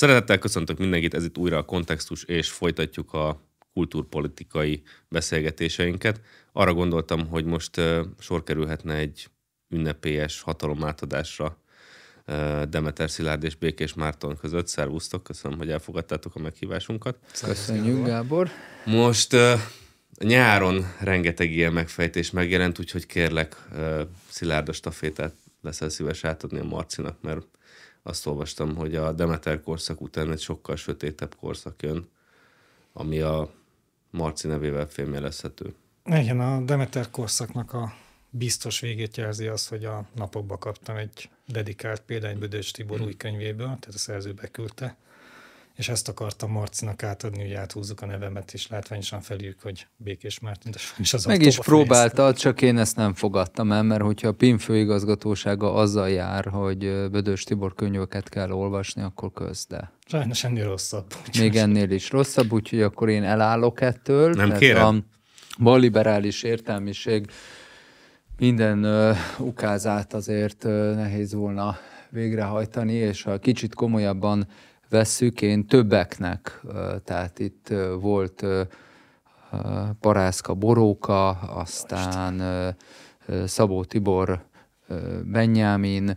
Szeretettel köszöntök mindenkit, ez itt újra a kontextus, és folytatjuk a kultúrpolitikai beszélgetéseinket. Arra gondoltam, hogy most sor kerülhetne egy ünnepélyes hatalomátadásra Demeter Szilárd és Békés Márton között. Szervusztok, köszönöm, hogy elfogadtátok a meghívásunkat. Köszönjük, Gábor. Most nyáron rengeteg ilyen megfejtés megjelent, úgyhogy kérlek Szilárd a stafétát leszel szíves átadni a Marcinak, mert azt olvastam, hogy a Demeter korszak után egy sokkal sötétebb korszak jön, ami a Marci nevével fémjelezhető. Igen, a Demeter korszaknak a biztos végét jelzi az, hogy a napokba kaptam egy dedikált példánybödős Tibor hmm. új könyvéből, tehát a szerző beküldte, és ezt akartam Marcinak átadni, hogy áthúzzuk a nevemet, és látványosan felírjuk, hogy Békés Márton, de és az Meg is próbálta, csak én ezt nem fogadtam el, mert hogyha a PIM főigazgatósága azzal jár, hogy Bödös Tibor könyveket kell olvasni, akkor közde. Sajnos ennél rosszabb. Úgyhogy. Még ennél is rosszabb, úgyhogy akkor én elállok ettől. Nem kérem. A balliberális értelmiség minden ö, ukázát azért ö, nehéz volna végrehajtani, és ha kicsit komolyabban vesszük, én többeknek, tehát itt volt Parászka Boróka, aztán Szabó Tibor Benjamin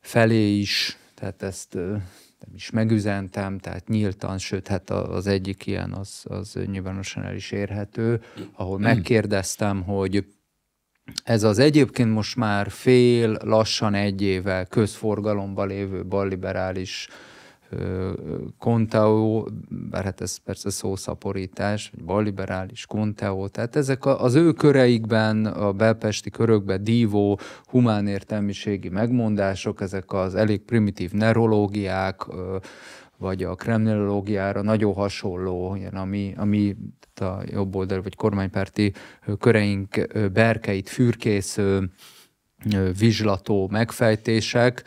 felé is, tehát ezt nem is megüzentem, tehát nyíltan, sőt, hát az egyik ilyen az, az nyilvánosan el is érhető, ahol hmm. megkérdeztem, hogy ez az egyébként most már fél, lassan egy éve közforgalomban lévő balliberális konteó, bár hát ez persze szószaporítás, vagy balliberális konteó, tehát ezek az ő köreikben, a belpesti körökbe dívó, humán értelmiségi megmondások, ezek az elég primitív neurológiák, vagy a kremlinológiára nagyon hasonló, ilyen, ami, ami a oldal, vagy kormánypárti köreink berkeit fürkésző, vizslató megfejtések,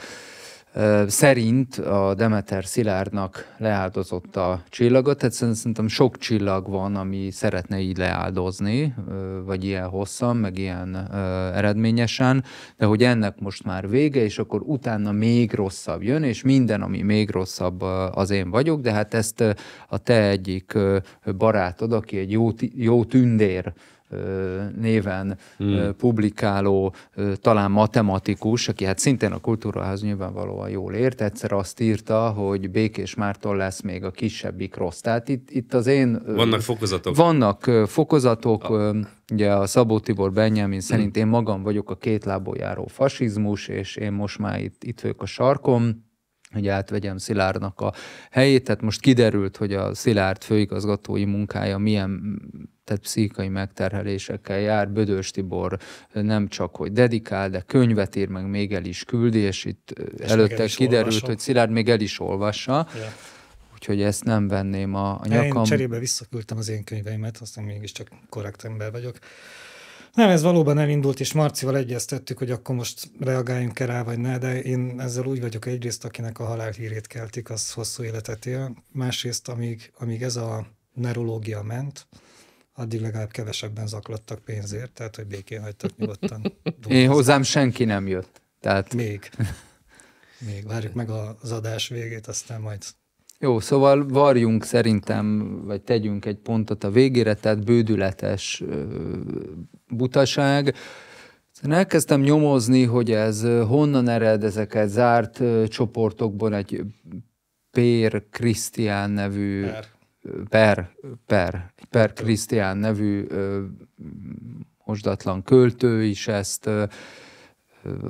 szerint a Demeter Szilárdnak leáldozott a csillagot, tehát szerintem sok csillag van, ami szeretne így leáldozni, vagy ilyen hosszan, meg ilyen eredményesen, de hogy ennek most már vége, és akkor utána még rosszabb jön, és minden, ami még rosszabb, az én vagyok, de hát ezt a te egyik barátod, aki egy jó, jó tündér néven hmm. publikáló, talán matematikus, aki hát szintén a kultúraház nyilvánvalóan jól ért, egyszer azt írta, hogy Békés Márton lesz még a kisebbik rossz. Tehát itt, itt az én... Vannak fokozatok. Vannak fokozatok, a... ugye a Szabó Tibor Benjamin szerint hmm. én magam vagyok a kétlábon járó fasizmus, és én most már itt, itt vagyok a sarkom, hogy átvegyem Szilárdnak a helyét. Tehát most kiderült, hogy a Szilárd főigazgatói munkája milyen tehát pszichai megterhelésekkel jár. Bödős Tibor nem csak, hogy dedikál, de könyvet ír, meg még el is küldi, és itt és előtte kiderült, olvassa. hogy Szilárd még el is olvassa. Ja. Úgyhogy ezt nem venném a, a nyakam. Én cserébe visszaküldtem az én könyveimet, aztán mégiscsak korrekt ember vagyok. Nem, ez valóban elindult, és Marcival egyeztettük, hogy akkor most reagáljunk erre, rá, vagy ne, de én ezzel úgy vagyok egyrészt, akinek a halál hírét keltik, az hosszú életet él. Másrészt, amíg, amíg ez a neurológia ment, addig legalább kevesebben zaklattak pénzért, tehát hogy békén hagytak nyugodtan. Én hozzám senki nem jött. Tehát... Még. Még várjuk meg az adás végét, aztán majd jó, szóval varjunk szerintem, vagy tegyünk egy pontot a végére, tehát bődületes butaság. Szóval elkezdtem nyomozni, hogy ez honnan ered, ezeket zárt csoportokban egy Pér Krisztián nevű per. Per, per, per Krisztián nevű mosdatlan költő is ezt ö,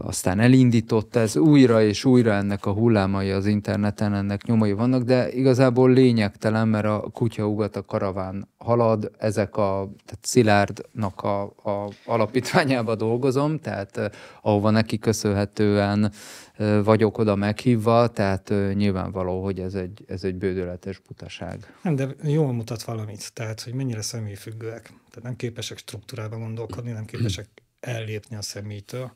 aztán elindította, ez újra és újra ennek a hullámai az interneten, ennek nyomai vannak, de igazából lényegtelen, mert a ugat, a karaván halad, ezek a tehát Szilárdnak a, a alapítványába dolgozom, tehát eh, ahova neki köszönhetően eh, vagyok oda meghívva, tehát eh, nyilvánvaló, hogy ez egy, ez egy bődöletes butaság. Nem, de jól mutat valamit, tehát hogy mennyire személyfüggőek. Tehát nem képesek struktúrába gondolkodni, nem képesek ellépni a személytől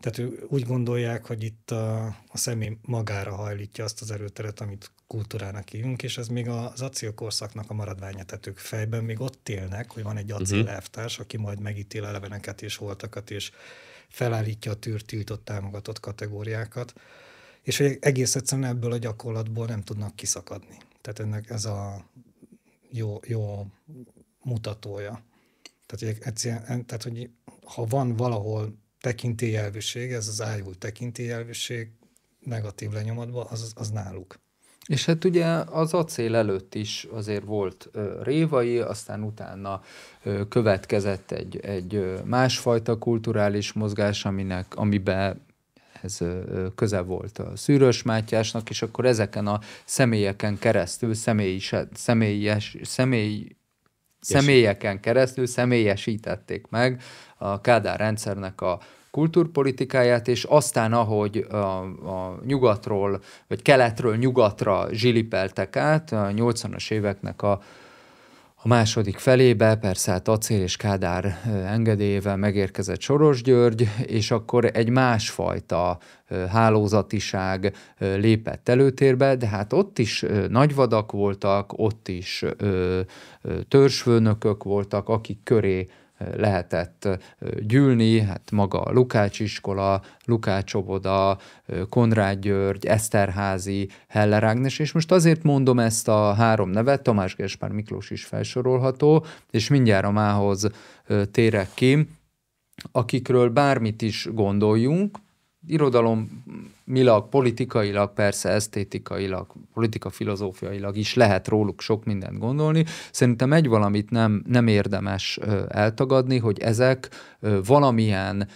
tehát ő úgy gondolják, hogy itt a, a személy magára hajlítja azt az erőteret, amit kultúrának hívunk, és ez még az acélkorszaknak a maradványa, tehát ők fejben még ott élnek, hogy van egy acélelvtárs, mhm. aki majd megítél eleveneket és holtakat, és felállítja a tűrt, tiltott, támogatott kategóriákat, és hogy egész egyszerűen ebből a gyakorlatból nem tudnak kiszakadni. Tehát ennek ez a jó, jó mutatója. Tehát, hogy, egyszerűen, tehát, hogy ha van valahol tekintélyelvűség, ez az ájult tekintélyelvűség negatív lenyomatban, az, az náluk. És hát ugye az acél előtt is azért volt ö, révai, aztán utána ö, következett egy, egy másfajta kulturális mozgás, aminek, amiben ez köze volt a Szűrös Mátyásnak, és akkor ezeken a személyeken keresztül, személyis, személyes, személy, személyeken keresztül személyesítették meg a Kádár rendszernek a kultúrpolitikáját, és aztán, ahogy a, a nyugatról, vagy keletről nyugatra zsilipeltek át, a 80-as éveknek a, a második felébe, persze hát Acél és Kádár engedélyével megérkezett Soros György, és akkor egy másfajta hálózatiság lépett előtérbe, de hát ott is nagyvadak voltak, ott is törzsfőnökök voltak, akik köré lehetett gyűlni, hát maga a Lukács iskola, Lukács Oboda, Konrád György, Eszterházi, Heller Ágnes, és most azért mondom ezt a három nevet, Tamás Gespár Miklós is felsorolható, és mindjárt a mához térek ki, akikről bármit is gondoljunk, irodalom szakmailag, politikailag, persze esztétikailag, politika-filozófiailag is lehet róluk sok mindent gondolni. Szerintem egy valamit nem, nem érdemes eltagadni, hogy ezek valamilyen,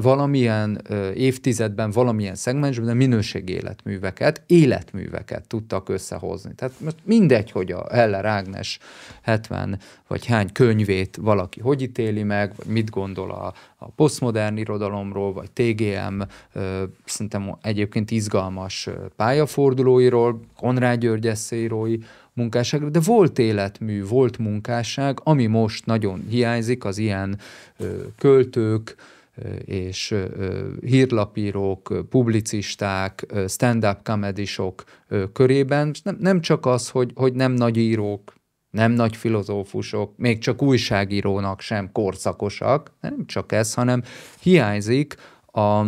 valamilyen évtizedben, valamilyen szegmensben minőségi életműveket, életműveket tudtak összehozni. Tehát most mindegy, hogy a Heller Ágnes 70 vagy hány könyvét valaki hogy ítéli meg, vagy mit gondol a, a posztmodern irodalomról, vagy TGM, ö, szerintem egyébként izgalmas pályafordulóiról, Konrád György eszélyrói munkásságra, de volt életmű, volt munkásság, ami most nagyon hiányzik az ilyen költők, és hírlapírók, publicisták, stand-up comedisok körében. Nem, nem csak az, hogy, hogy nem nagy írók, nem nagy filozófusok, még csak újságírónak sem korszakosak, nem csak ez, hanem hiányzik a,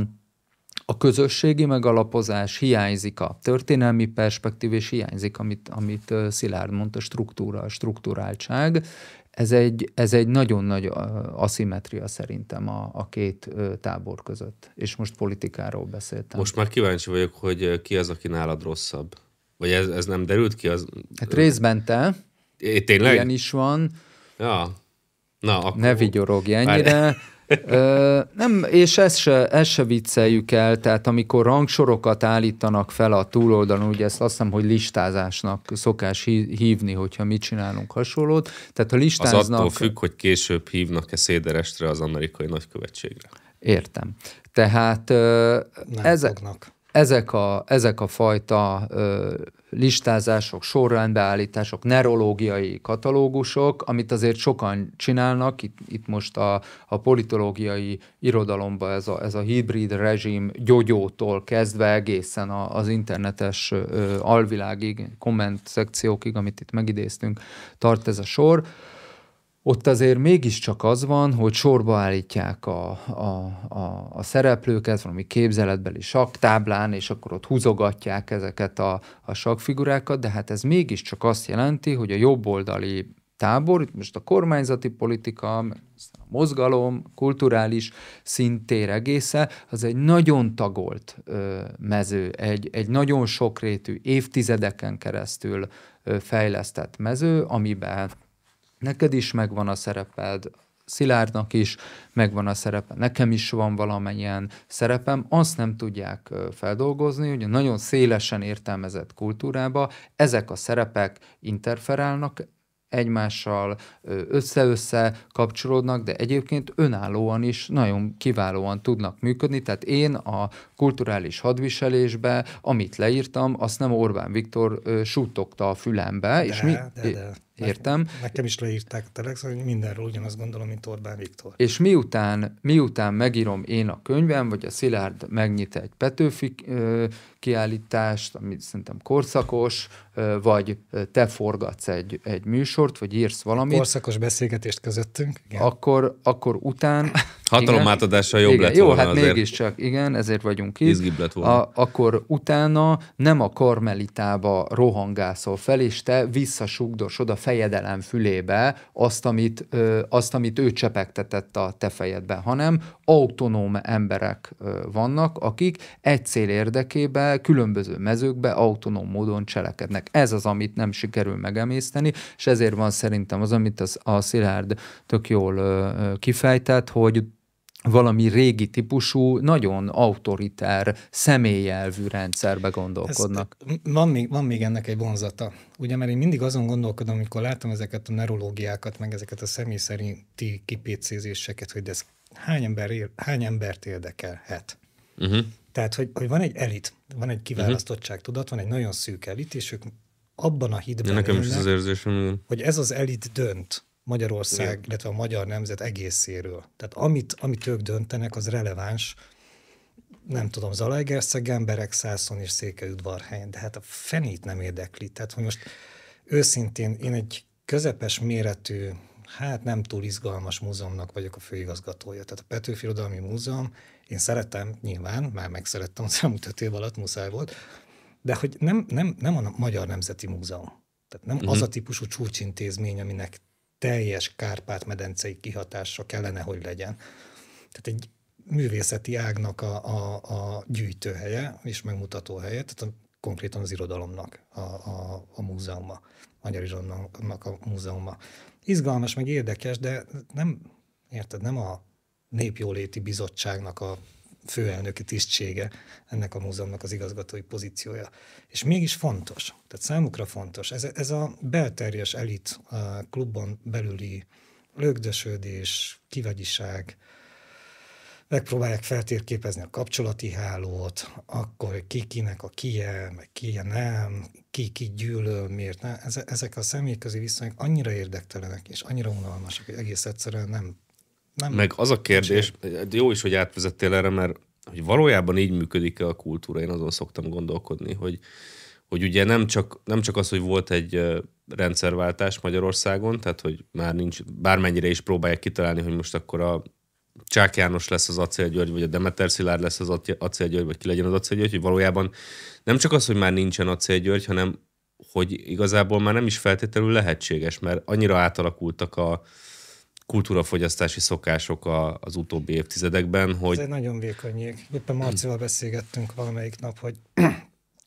a közösségi megalapozás hiányzik, a történelmi perspektív, és hiányzik, amit, amit Szilárd mondta, struktúra, struktúráltság. Ez egy, ez egy nagyon nagy aszimetria szerintem a, a két tábor között. És most politikáról beszéltem. Most már kíváncsi vagyok, hogy ki az, aki nálad rosszabb. Vagy ez, ez nem derült ki? Az... Hát részben te. É, tényleg? Ilyen is van. Ja. Na, akkor... Ne vigyorogj ennyire. Várj. Ö, nem, és ezt se, ezt se vicceljük el, tehát amikor rangsorokat állítanak fel a túloldalon, ugye ezt azt hiszem, hogy listázásnak szokás hívni, hogyha mit csinálunk hasonlót. Tehát a listáznak... Az attól függ, hogy később hívnak-e Széderestre az amerikai nagykövetségre. Értem. Tehát ö, nem ezek... fognak ezek a, ezek a fajta ö, listázások, sorrendbeállítások, neurológiai katalógusok, amit azért sokan csinálnak, itt, itt most a, a politológiai irodalomban ez a, ez a hibrid rezsim gyógyótól kezdve egészen a, az internetes ö, alvilágig, komment szekciókig, amit itt megidéztünk, tart ez a sor. Ö, ott azért mégiscsak az van, hogy sorba állítják a, a, a, a szereplőket valami képzeletbeli saktáblán, és akkor ott húzogatják ezeket a, a sakfigurákat, de hát ez mégiscsak azt jelenti, hogy a jobboldali tábor, itt most a kormányzati politika, a mozgalom, kulturális szintér egésze, az egy nagyon tagolt ö, mező, egy, egy nagyon sokrétű, évtizedeken keresztül ö, fejlesztett mező, amiben neked is megvan a szereped, Szilárdnak is megvan a szerepe, nekem is van valamennyien szerepem, azt nem tudják feldolgozni, hogy a nagyon szélesen értelmezett kultúrába ezek a szerepek interferálnak egymással össze-össze kapcsolódnak, de egyébként önállóan is nagyon kiválóan tudnak működni. Tehát én a kulturális hadviselésbe, amit leírtam, azt nem Orbán Viktor suttogta a fülembe. De, és mi... de, de Értem. Nekem is leírták a telex, hogy mindenről ugyanazt gondolom, mint Orbán Viktor. És miután, miután megírom én a könyvem, vagy a Szilárd megnyit egy Petőfi ö, kiállítást, ami szerintem korszakos, ö, vagy te forgatsz egy, egy műsort, vagy írsz valamit. Korszakos beszélgetést közöttünk. Igen. Akkor, akkor után átadása jobb igen, lett Jó, volna hát azért. mégiscsak, igen, ezért vagyunk itt. Izgibb lett volna. A, akkor utána nem a karmelitába rohangászol fel, és te visszasugdosod a fejedelem fülébe azt amit, ö, azt, amit ő csepegtetett a te fejedbe, hanem autonóm emberek ö, vannak, akik egy cél érdekében különböző mezőkbe autonóm módon cselekednek. Ez az, amit nem sikerül megemészteni, és ezért van szerintem az, amit az, a Szilárd tök jól ö, kifejtett, hogy valami régi típusú, nagyon autoritár, személyelvű rendszerbe gondolkodnak. Ezt, van, még, van még ennek egy vonzata. Ugye, mert én mindig azon gondolkodom, amikor látom ezeket a neurológiákat, meg ezeket a személy szerinti kipécézéseket, hogy ez hány, ember él, hány embert érdekelhet. Uh-huh. Tehát, hogy, hogy van egy elit, van egy kiválasztottság tudat, van egy nagyon szűk elit, és ők abban a hitben Nekem élnek, is az érzésem, hogy ez az elit dönt Magyarország, Igen. illetve a magyar nemzet egészéről. Tehát amit, amit ők döntenek, az releváns, nem tudom, Zalaegerszeg emberek, Szászon és Székelyudvarhelyen, de hát a fenét nem érdekli. Tehát, hogy most őszintén én egy közepes méretű, hát nem túl izgalmas múzeumnak vagyok a főigazgatója. Tehát a Petőfi Irodalmi Múzeum, én szerettem nyilván, már megszerettem az elmúlt öt év alatt, muszáj volt, de hogy nem, nem, nem a Magyar Nemzeti Múzeum. Tehát nem uh-huh. az mhm. a típusú csúcsintézmény, aminek teljes Kárpát-medencei kihatása kellene, hogy legyen. Tehát egy művészeti ágnak a, a, a gyűjtőhelye és megmutatóhelye, tehát a, konkrétan az irodalomnak a, a, a múzeuma, magyar irodalomnak a múzeuma. Izgalmas, meg érdekes, de nem, érted, nem a Népjóléti Bizottságnak a főelnöki tisztsége ennek a múzeumnak az igazgatói pozíciója. És mégis fontos, tehát számukra fontos. Ez, ez a belterjes elit a klubban belüli lögdösödés, kivegyiság, megpróbálják feltérképezni a kapcsolati hálót, akkor ki kinek a kie, meg kie nem, ki ki gyűlöl, miért nem. Ezek a személyközi viszonyok annyira érdektelenek és annyira unalmasak, hogy egész egyszerűen nem nem. Meg az a kérdés, hát jó is, hogy átvezettél erre, mert hogy valójában így működik-e a kultúra, én azon szoktam gondolkodni, hogy, hogy ugye nem csak, nem csak az, hogy volt egy rendszerváltás Magyarországon, tehát hogy már nincs, bármennyire is próbálják kitalálni, hogy most akkor a Csák János lesz az Acél György, vagy a Demeter Szilárd lesz az Acél György, vagy ki legyen az Acél György, hogy valójában nem csak az, hogy már nincsen Acél György, hanem hogy igazából már nem is feltétlenül lehetséges, mert annyira átalakultak a, kultúrafogyasztási szokások a, az utóbbi évtizedekben. Hogy... Ez egy nagyon vékony jég. Éppen Marcival beszélgettünk valamelyik nap, hogy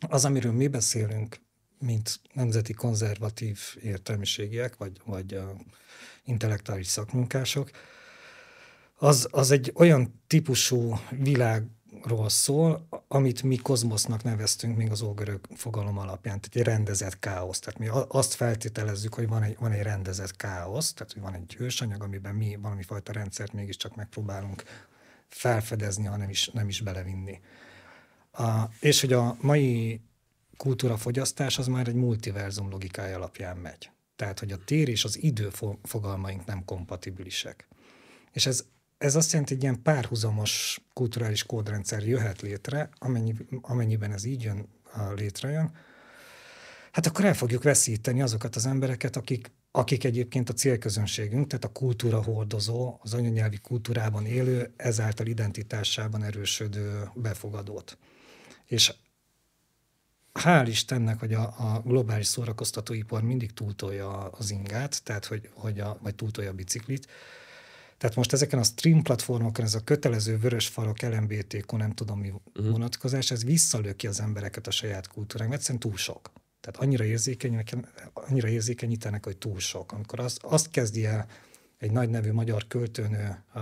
az, amiről mi beszélünk, mint nemzeti konzervatív értelmiségiek, vagy, vagy a intellektuális szakmunkások, az, az egy olyan típusú világ ról szól, amit mi kozmosznak neveztünk még az ógörög fogalom alapján, tehát egy rendezett káosz. Tehát mi azt feltételezzük, hogy van egy, van egy rendezett káosz, tehát hogy van egy hősanyag, amiben mi valami fajta rendszert mégiscsak megpróbálunk felfedezni, hanem is, nem is belevinni. A, és hogy a mai kultúrafogyasztás az már egy multiverzum logikája alapján megy. Tehát, hogy a tér és az idő fogalmaink nem kompatibilisek. És ez ez azt jelenti, hogy ilyen párhuzamos kulturális kódrendszer jöhet létre, amennyi, amennyiben ez így jön, létrejön, hát akkor el fogjuk veszíteni azokat az embereket, akik, akik egyébként a célközönségünk, tehát a kultúra hordozó, az anyanyelvi kultúrában élő, ezáltal identitásában erősödő befogadót. És hál' Istennek, hogy a, a globális szórakoztatóipar mindig túltolja az ingát, tehát hogy, hogy a, vagy túltolja a biciklit, tehát most ezeken a stream platformokon ez a kötelező vörös falak, LMBTQ, nem tudom mi mhm. vonatkozás, ez visszalöki az embereket a saját kultúránk, mert egyszerűen túl sok. Tehát annyira, érzékenyek, annyira érzékenyítenek, hogy túl sok. Amikor az, azt kezdi el egy nagy nevű magyar költőnő a,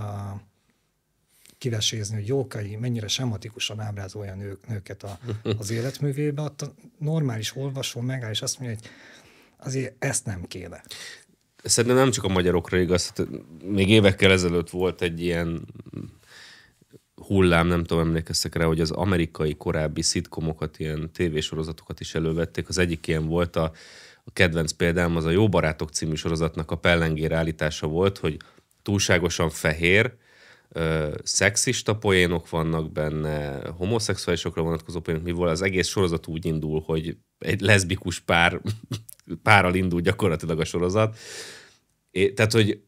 kivesézni, hogy Jókai mennyire sematikusan ábrázolja nő, nőket a, az életművébe, ott a normális olvasó megáll, és azt mondja, hogy azért ezt nem kéne szerintem nem csak a magyarokra igaz, hát még évekkel ezelőtt volt egy ilyen hullám, nem tudom, emlékeztek rá, hogy az amerikai korábbi szitkomokat, ilyen tévésorozatokat is elővették. Az egyik ilyen volt a, a kedvenc példám, az a Jó Barátok című sorozatnak a pellengér állítása volt, hogy túlságosan fehér, ö, szexista poénok vannak benne, homoszexuálisokra vonatkozó poénok, mivel az egész sorozat úgy indul, hogy egy leszbikus pár, párral indul gyakorlatilag a sorozat. É, tehát, hogy,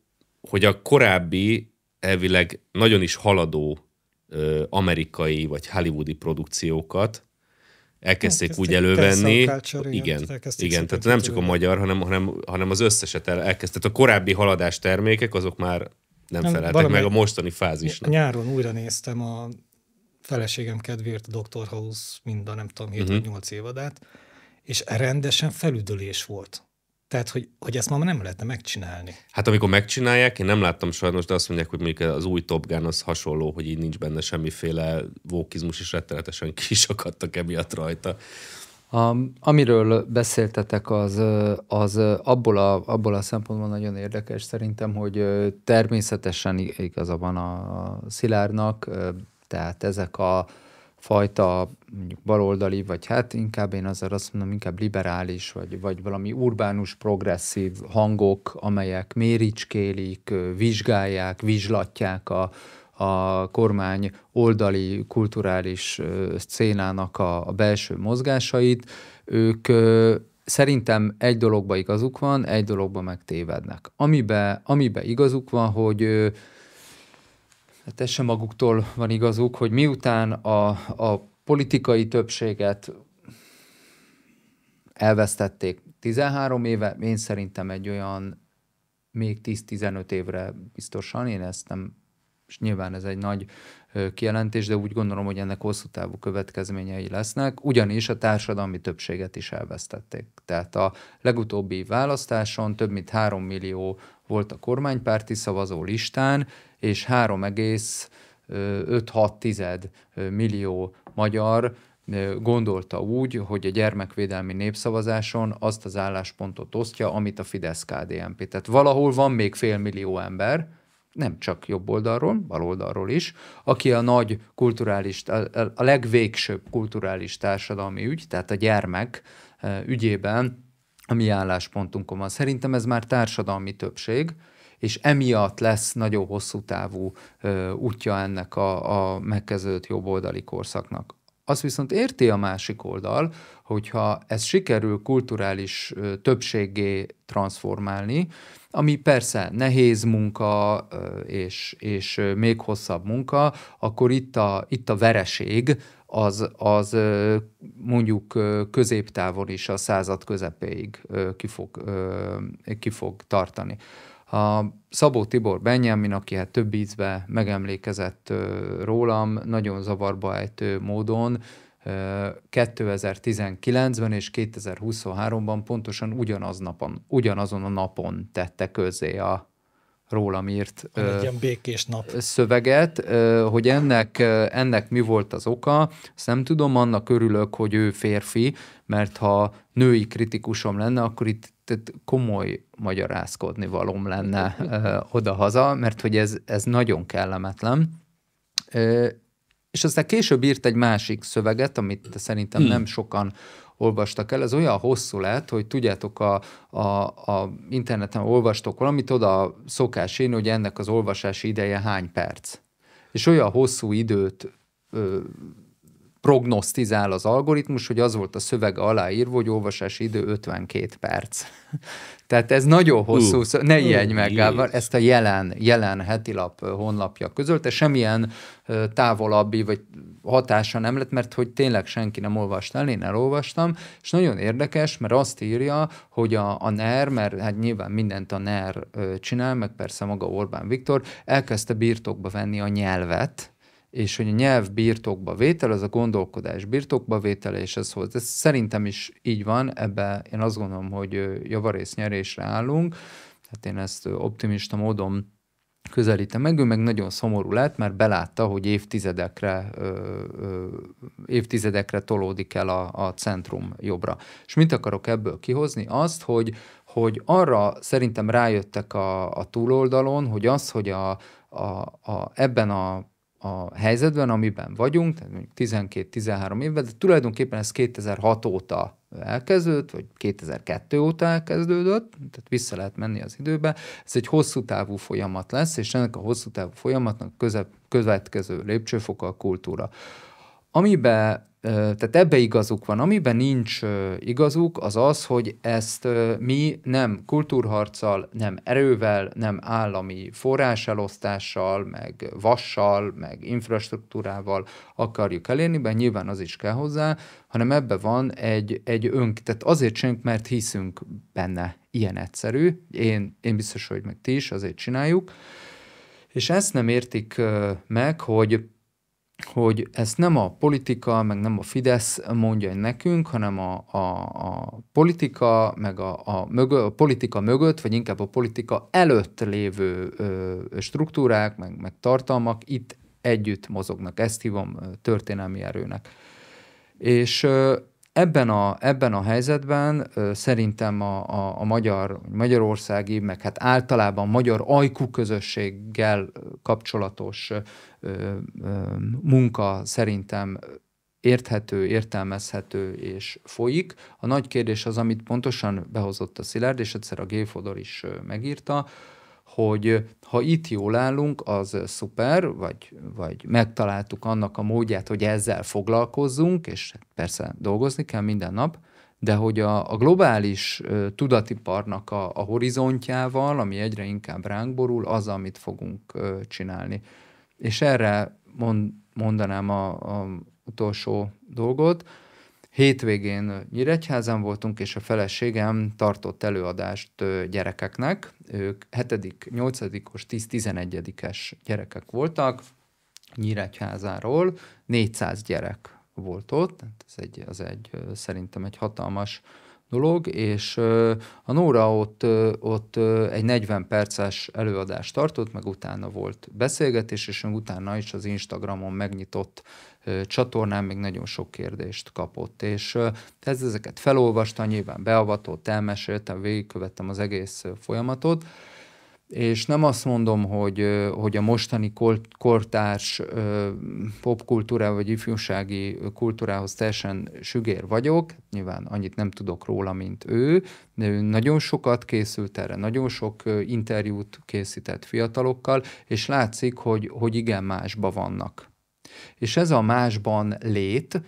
hogy a korábbi elvileg nagyon is haladó ö, amerikai vagy hollywoodi produkciókat elkezdték elkezdték úgy elővenni. Culture, igen, igen, igen tehát nem csak a magyar, hanem, hanem, hanem az összeset el, tehát A korábbi haladás termékek azok már nem, nem feleltek meg a mostani fázisnak. Nyáron újra néztem a feleségem kedvéért a Dr. House mind a nem tudom, 7 uh-huh. 8 évadát, és rendesen felüdülés volt. Tehát, hogy, hogy ezt ma nem lehetne megcsinálni. Hát amikor megcsinálják, én nem láttam sajnos, de azt mondják, hogy mondjuk az új Top Gun az hasonló, hogy így nincs benne semmiféle vókizmus, és rettenetesen kisakadtak emiatt rajta. A, amiről beszéltetek, az, az abból, a, abból a szempontból nagyon érdekes szerintem, hogy természetesen igaza van a szilárnak, tehát ezek a fajta mondjuk baloldali, vagy hát inkább én azért azt mondom, inkább liberális, vagy, vagy valami urbánus, progresszív hangok, amelyek méricskélik, vizsgálják, vizslatják a, a kormány oldali kulturális szcénának a, a belső mozgásait, ők szerintem egy dologba igazuk van, egy dologba meg tévednek. Amibe, amibe igazuk van, hogy hát ez sem maguktól van igazuk, hogy miután a, a politikai többséget elvesztették 13 éve, én szerintem egy olyan még 10-15 évre biztosan, én ezt nem és nyilván ez egy nagy kijelentés, de úgy gondolom, hogy ennek hosszú távú következményei lesznek, ugyanis a társadalmi többséget is elvesztették. Tehát a legutóbbi választáson több mint 3 millió volt a kormánypárti szavazó listán, és 3,5-6 millió magyar gondolta úgy, hogy a gyermekvédelmi népszavazáson azt az álláspontot osztja, amit a Fidesz-KDNP. Tehát valahol van még fél millió ember, nem csak jobb oldalról, bal oldalról is, aki a nagy kulturális, a legvégsőbb kulturális társadalmi ügy, tehát a gyermek e, ügyében a mi álláspontunkon van. Szerintem ez már társadalmi többség, és emiatt lesz nagyon hosszú távú ö, útja ennek a, a megkezdődött jobboldali korszaknak. Azt viszont érti a másik oldal, hogyha ez sikerül kulturális többséggé transformálni, ami persze nehéz munka és, és még hosszabb munka, akkor itt a, itt a vereség az, az mondjuk középtávon is a század közepéig ki fog, ki fog tartani. A Szabó Tibor Benjamin, aki hát több ízbe megemlékezett rólam, nagyon zavarba ejtő módon 2019-ben és 2023-ban pontosan ugyanaz napon, ugyanazon a napon tette közé a rólam írt ö, ilyen békés nap. szöveget, ö, hogy ennek, ö, ennek mi volt az oka, azt nem tudom, annak örülök, hogy ő férfi, mert ha női kritikusom lenne, akkor itt tehát komoly magyarázkodni valom lenne oda-haza, mert hogy ez, ez nagyon kellemetlen. Ö, és aztán később írt egy másik szöveget, amit szerintem hmm. nem sokan olvastak el. Ez olyan hosszú lett, hogy tudjátok, a, a, a interneten olvastok valamit, oda szokás én, hogy ennek az olvasási ideje hány perc. És olyan hosszú időt ö, prognosztizál az algoritmus, hogy az volt a szövege aláírva, hogy olvasási idő 52 perc. Tehát ez nagyon hosszú, uh, szó, ne ijedj meg, Gábor, ezt a jelen, jelen heti lap honlapja közölte, semmilyen távolabbi vagy hatása nem lett, mert hogy tényleg senki nem olvasta el, én elolvastam, és nagyon érdekes, mert azt írja, hogy a, a NER, mert hát nyilván mindent a NER csinál, meg persze maga Orbán Viktor, elkezdte birtokba venni a nyelvet, és hogy a nyelv birtokba vétel, az a gondolkodás birtokba vétele, és ez hoz. Ez szerintem is így van, ebbe én azt gondolom, hogy javarész nyerésre állunk, hát én ezt optimista módon közelítem meg, ő meg nagyon szomorú lett, mert belátta, hogy évtizedekre, ö, ö, évtizedekre tolódik el a, a centrum jobbra. És mit akarok ebből kihozni? Azt, hogy, hogy arra szerintem rájöttek a, a túloldalon, hogy az, hogy a, a, a, ebben a a helyzetben, amiben vagyunk, tehát mondjuk 12-13 évben, de tulajdonképpen ez 2006 óta elkezdődött, vagy 2002 óta elkezdődött, tehát vissza lehet menni az időbe. Ez egy hosszú távú folyamat lesz, és ennek a hosszú távú folyamatnak közep, következő lépcsőfoka a kultúra. Amiben tehát ebbe igazuk van. Amiben nincs igazuk, az az, hogy ezt mi nem kultúrharccal, nem erővel, nem állami forráselosztással, meg vassal, meg infrastruktúrával akarjuk elérni, mert nyilván az is kell hozzá, hanem ebbe van egy, egy önk, tehát azért csináljuk, mert hiszünk benne. Ilyen egyszerű. Én, én biztos, hogy meg ti is azért csináljuk. És ezt nem értik meg, hogy hogy ezt nem a politika, meg nem a Fidesz mondja nekünk, hanem a, a, a politika, meg a, a, mögö, a politika mögött, vagy inkább a politika előtt lévő ö, struktúrák, meg, meg tartalmak itt együtt mozognak. Ezt hívom történelmi erőnek. És Ebben a, ebben a helyzetben ö, szerintem a, a, a magyar, magyarországi, meg hát általában magyar ajkú közösséggel kapcsolatos ö, ö, munka szerintem érthető, értelmezhető és folyik. A nagy kérdés az, amit pontosan behozott a Szilárd, és egyszer a Géfodor is megírta, hogy ha itt jól állunk, az szuper, vagy, vagy megtaláltuk annak a módját, hogy ezzel foglalkozzunk, és hát persze dolgozni kell minden nap, de hogy a, a globális tudatiparnak a, a horizontjával, ami egyre inkább ránk borul, az, amit fogunk csinálni. És erre mond, mondanám a, a utolsó dolgot, Hétvégén Nyíregyházan voltunk, és a feleségem tartott előadást gyerekeknek. Ők 7., 8., 10, 11-es gyerekek voltak Nyíregyházáról, 400 gyerek volt ott, ez egy, az egy szerintem egy hatalmas dolog, és a Nóra ott, ott egy 40 perces előadást tartott, meg utána volt beszélgetés, és utána is az Instagramon megnyitott csatornán még nagyon sok kérdést kapott, és ez ezeket felolvasta, nyilván beavatott, elmeséltem, végigkövettem az egész folyamatot, és nem azt mondom, hogy, hogy a mostani kortárs popkultúra vagy ifjúsági kultúrához teljesen sügér vagyok, nyilván annyit nem tudok róla, mint ő, de ő nagyon sokat készült erre, nagyon sok interjút készített fiatalokkal, és látszik, hogy, hogy igen másba vannak és ez a másban lét,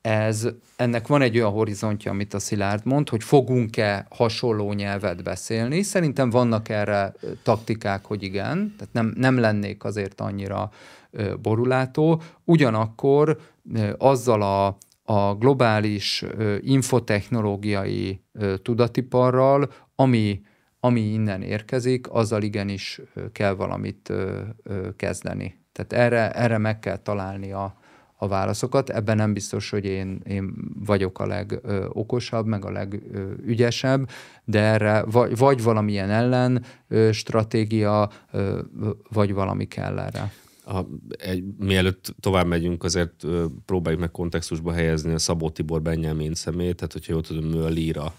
ez, ennek van egy olyan horizontja, amit a Szilárd mond, hogy fogunk-e hasonló nyelvet beszélni. Szerintem vannak erre taktikák, hogy igen, tehát nem, nem lennék azért annyira borulátó. Ugyanakkor azzal a, a globális infotechnológiai tudatiparral, ami, ami innen érkezik, azzal igenis kell valamit kezdeni. Tehát erre, erre meg kell találni a, a válaszokat. Ebben nem biztos, hogy én, én vagyok a legokosabb, meg a legügyesebb, de erre vagy, vagy valamilyen ellen ö, stratégia, ö, vagy valami kell erre. A, egy, mielőtt tovább megyünk, azért ö, próbáljuk meg kontextusba helyezni a Szabó Tibor Benjamin szemét, tehát hogyha jól tudom, ő a lira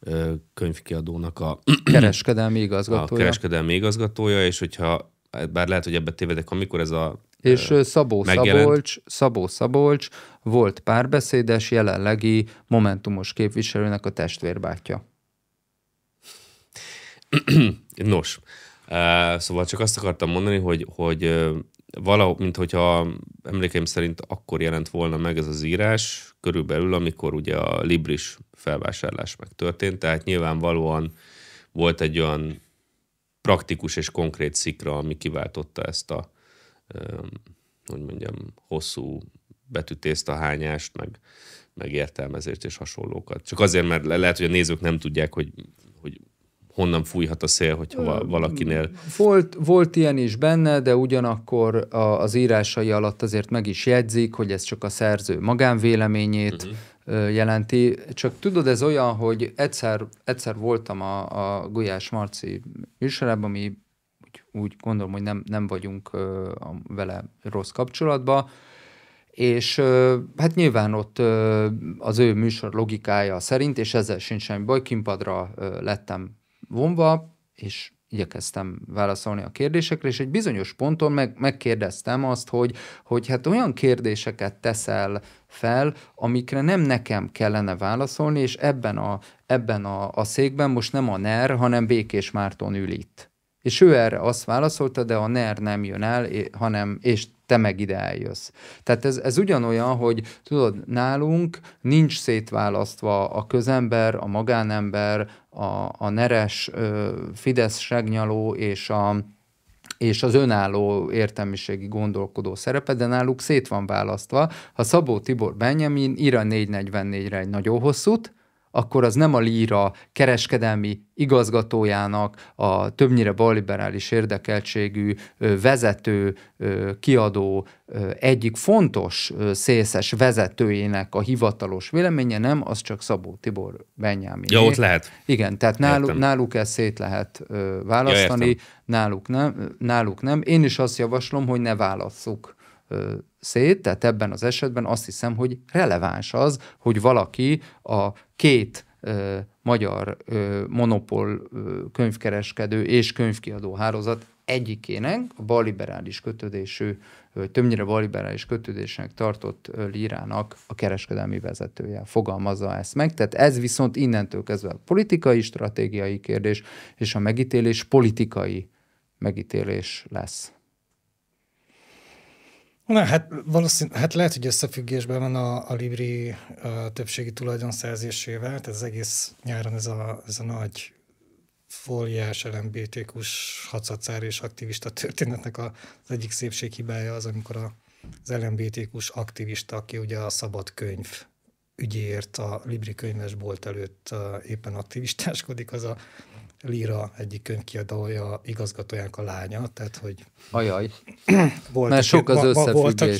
ö, könyvkiadónak a... Kereskedelmi igazgatója. A kereskedelmi igazgatója, és hogyha bár lehet, hogy ebben tévedek, amikor ez a és Szabó megjelent. Szabolcs, Szabó Szabolcs volt párbeszédes, jelenlegi Momentumos képviselőnek a testvérbátyja. Nos, szóval csak azt akartam mondani, hogy, hogy valahogy, mint hogyha emlékeim szerint akkor jelent volna meg ez az írás, körülbelül, amikor ugye a Libris felvásárlás megtörtént, tehát nyilvánvalóan volt egy olyan praktikus és konkrét szikra, ami kiváltotta ezt a, hogy mondjam, hosszú hányást, meg, meg értelmezést és hasonlókat. Csak azért, mert le, lehet, hogy a nézők nem tudják, hogy, hogy honnan fújhat a szél, hogyha valakinél... Volt, volt ilyen is benne, de ugyanakkor a, az írásai alatt azért meg is jegyzik, hogy ez csak a szerző magánvéleményét uh-huh jelenti. Csak tudod, ez olyan, hogy egyszer, egyszer voltam a, a Gulyás Marci műsorában, ami úgy, úgy gondolom, hogy nem, nem vagyunk ö, a, vele rossz kapcsolatban, és ö, hát nyilván ott ö, az ő műsor logikája szerint, és ezzel sincs semmi baj, kimpadra ö, lettem vonva, és igyekeztem válaszolni a kérdésekre, és egy bizonyos ponton meg, megkérdeztem azt, hogy, hogy hát olyan kérdéseket teszel fel, amikre nem nekem kellene válaszolni, és ebben a, ebben a, a székben most nem a NER, hanem Békés Márton ül itt. És ő erre azt válaszolta, de a NER nem jön el, hanem, és te meg ide eljössz. Tehát ez, ez ugyanolyan, hogy tudod, nálunk nincs szétválasztva a közember, a magánember, a, a neres, Fidesz segnyaló és a, és az önálló értelmiségi gondolkodó szerepe, de náluk szét van választva. Ha Szabó Tibor Benjamin ír a 444-re egy nagyon hosszút, akkor az nem a líra kereskedelmi igazgatójának, a többnyire balliberális érdekeltségű vezető, kiadó egyik fontos szélszes vezetőjének a hivatalos véleménye, nem, az csak Szabó Tibor Benyámi. Ja, ott lehet. Igen, tehát náluk, náluk ezt szét lehet választani, ja, náluk, nem, náluk nem. Én is azt javaslom, hogy ne válasszuk szét, tehát ebben az esetben azt hiszem, hogy releváns az, hogy valaki a két ö, magyar ö, monopól ö, könyvkereskedő és könyvkiadó hálózat egyikének, a baliberális kötődésű, többnyire baliberális kötődésnek tartott lírának a kereskedelmi vezetője fogalmazza ezt meg. Tehát ez viszont innentől kezdve a politikai, stratégiai kérdés, és a megítélés politikai megítélés lesz. Na, hát valószínűleg, hát lehet, hogy összefüggésben van a, a Libri a többségi tulajdonszerzésével, tehát az egész nyáron ez a, ez a nagy fóliás, LMBTQ-s hacacár és aktivista történetnek a, az egyik szépséghibája az, amikor a, az lmbtq aktivista, aki ugye a szabad könyv ügyért a Libri könyvesbolt előtt éppen aktivistáskodik, az a Lira egyik könyvkiadója, igazgatójának a lánya, tehát hogy... Ajaj, voltak, mert sok az összefüggés. Voltak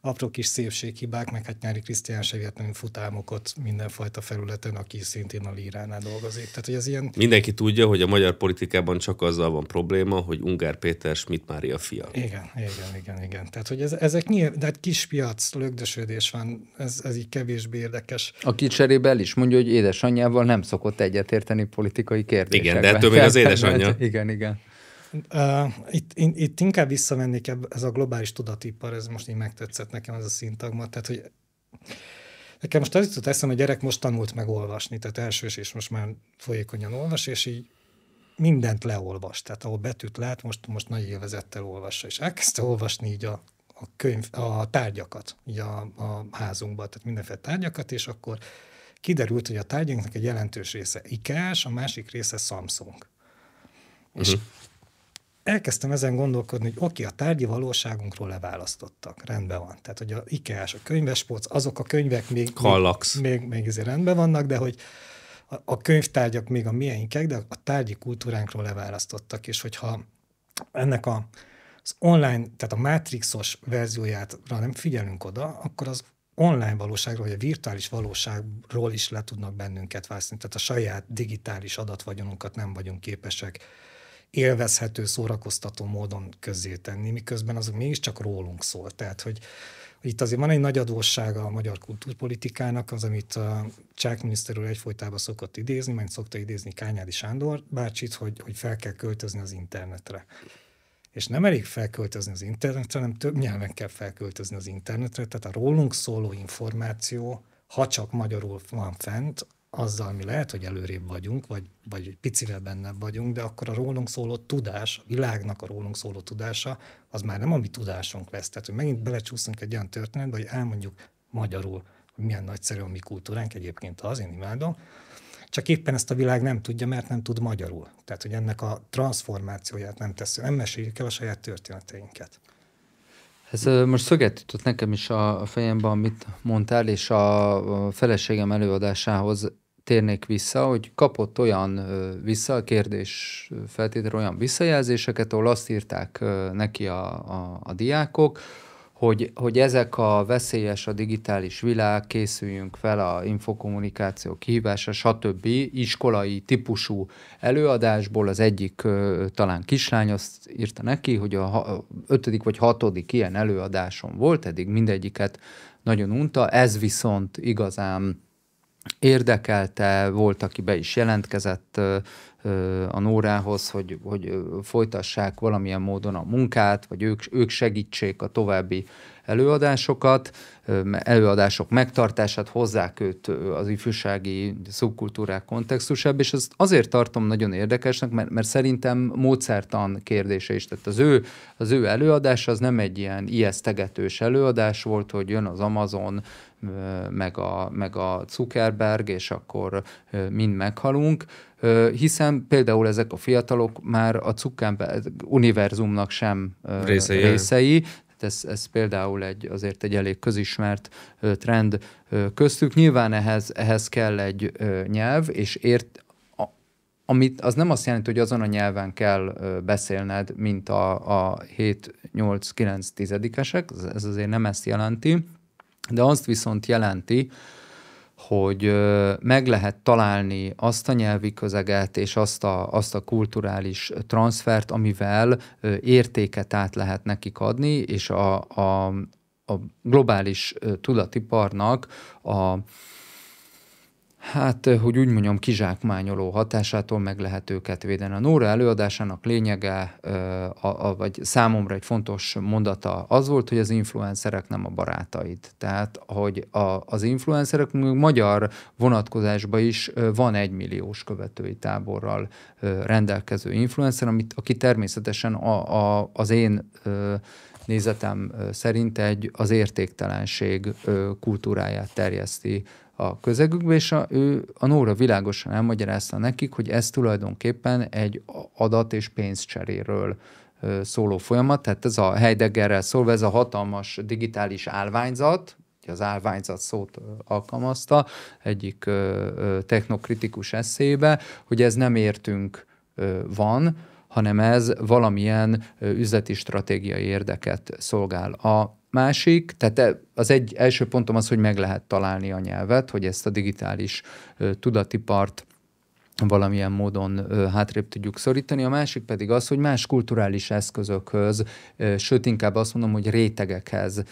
apró kis szépséghibák, meg hát nyári Krisztián segíteni futámokat mindenfajta felületen, aki szintén a Líránál dolgozik. Tehát, hogy ez ilyen... Mindenki tudja, hogy a magyar politikában csak azzal van probléma, hogy Ungár Péter Schmidt Mária fia. Igen, igen, igen, igen. Tehát, hogy ez, ezek nyilván, de hát kis piac, lögdösödés van, ez, ez így kevésbé érdekes. Aki cserébe el is mondja, hogy édesanyjával nem szokott egyetérteni politikai kérdések. Igen, de ettől még az édesanyja. Igen, igen. Uh, itt, in, itt inkább visszamennék ebbe, ez a globális tudatipar, ez most így megtetszett nekem ez a szintagma, tehát hogy nekem most az jutott eszem, hogy a gyerek most tanult meg olvasni, tehát elsős és most már folyékonyan olvas, és így mindent leolvas, tehát ahol betűt lát, most, most nagy élvezettel olvassa, és elkezdte olvasni így a, a könyv, a tárgyakat, így a, a házunkban, tehát mindenféle tárgyakat, és akkor kiderült, hogy a tárgyunknak egy jelentős része IKEA-s, a másik része Samsung. Uh-huh. És mhm. elkezdtem ezen gondolkodni, hogy oké, a tárgyi valóságunkról leválasztottak, rendben van. Tehát, hogy a IKEA-s, a könyvespolc, azok a könyvek még, még, még, még azért rendben vannak, de hogy a, a könyvtárgyak még a mieinkek, de a tárgyi kultúránkról leválasztottak, és hogyha ennek a, az online, tehát a matrixos verziójára nem figyelünk oda, akkor az online valóságról, vagy a virtuális valóságról is le tudnak bennünket vászni. Tehát a saját digitális adatvagyonunkat nem vagyunk képesek élvezhető, szórakoztató módon közzé tenni, miközben azok mégiscsak rólunk szól. Tehát, hogy itt azért van egy nagy adóssága a magyar kultúrpolitikának, az, amit a Csák miniszter úr egyfolytában szokott idézni, majd szokta idézni Kányádi Sándor bácsit, hogy, hogy fel kell költözni az internetre és nem elég felköltözni az internetre, hanem több nyelven kell felköltözni az internetre, tehát a rólunk szóló információ, ha csak magyarul van fent, azzal mi lehet, hogy előrébb vagyunk, vagy, vagy picivel benne vagyunk, de akkor a rólunk szóló tudás, a világnak a rólunk szóló tudása, az már nem a mi tudásunk lesz. Tehát, hogy megint belecsúszunk egy olyan történetbe, hogy elmondjuk magyarul, hogy milyen nagyszerű a mi kultúránk, egyébként az, én imádom, csak éppen ezt a világ nem tudja, mert nem tud magyarul. Tehát, hogy ennek a transformációját nem teszünk, nem meséljük el a saját történeteinket. Ez most szöget jutott nekem is a, fejemben, fejembe, amit mondtál, és a, a feleségem előadásához térnék vissza, hogy kapott olyan vissza, a kérdés feltétlenül olyan visszajelzéseket, ahol azt írták neki a, a, a diákok, hogy, hogy ezek a veszélyes a digitális világ, készüljünk fel a infokommunikáció kihívása, stb. iskolai típusú előadásból az egyik talán kislány azt írta neki, hogy a ötödik vagy hatodik ilyen előadáson volt, eddig mindegyiket nagyon unta, ez viszont igazán érdekelte, volt, aki be is jelentkezett a Nórához, hogy, hogy folytassák valamilyen módon a munkát, vagy ők, ők segítsék a további előadásokat, előadások megtartását őt az ifjúsági szubkultúrák kontextusába, és ezt azért tartom nagyon érdekesnek, mert, mert szerintem módszertan kérdése is. Tehát az ő, az ő előadás az nem egy ilyen ijesztegetős előadás volt, hogy jön az Amazon, meg a, meg a Zuckerberg, és akkor mind meghalunk, hiszen például ezek a fiatalok már a Zuckerberg univerzumnak sem részei, részei hát ez, ez például egy, azért egy elég közismert trend köztük. Nyilván ehhez, ehhez kell egy nyelv, és ért, amit az nem azt jelenti, hogy azon a nyelven kell beszélned, mint a, a 7, 8, 9, 10 esek, ez azért nem ezt jelenti, de azt viszont jelenti, hogy meg lehet találni azt a nyelvi közeget és azt a, azt a kulturális transfert, amivel értéket át lehet nekik adni, és a, a, a globális tudatiparnak a, hát, eh, hogy úgy mondjam, kizsákmányoló hatásától meg lehet őket védeni. A Nóra előadásának lényege, eh, a, a, vagy számomra egy fontos mondata az volt, hogy az influencerek nem a barátaid. Tehát, hogy a, az influencerek magyar vonatkozásban is eh, van egy követői táborral rendelkező influencer, amit, aki természetesen a, a, az én nézetem szerint egy az értéktelenség kultúráját terjeszti a közegükbe, és a, ő, a Nóra világosan elmagyarázta nekik, hogy ez tulajdonképpen egy adat- és pénzcseréről szóló folyamat, tehát ez a Heideggerrel szólva, ez a hatalmas digitális állványzat, az állványzat szót alkalmazta egyik technokritikus eszébe, hogy ez nem értünk van, hanem ez valamilyen üzleti stratégiai érdeket szolgál. A másik, tehát e- az egy első pontom az, hogy meg lehet találni a nyelvet, hogy ezt a digitális tudati part valamilyen módon hátrébb tudjuk szorítani. A másik pedig az, hogy más kulturális eszközökhöz, sőt inkább azt mondom, hogy rétegekhez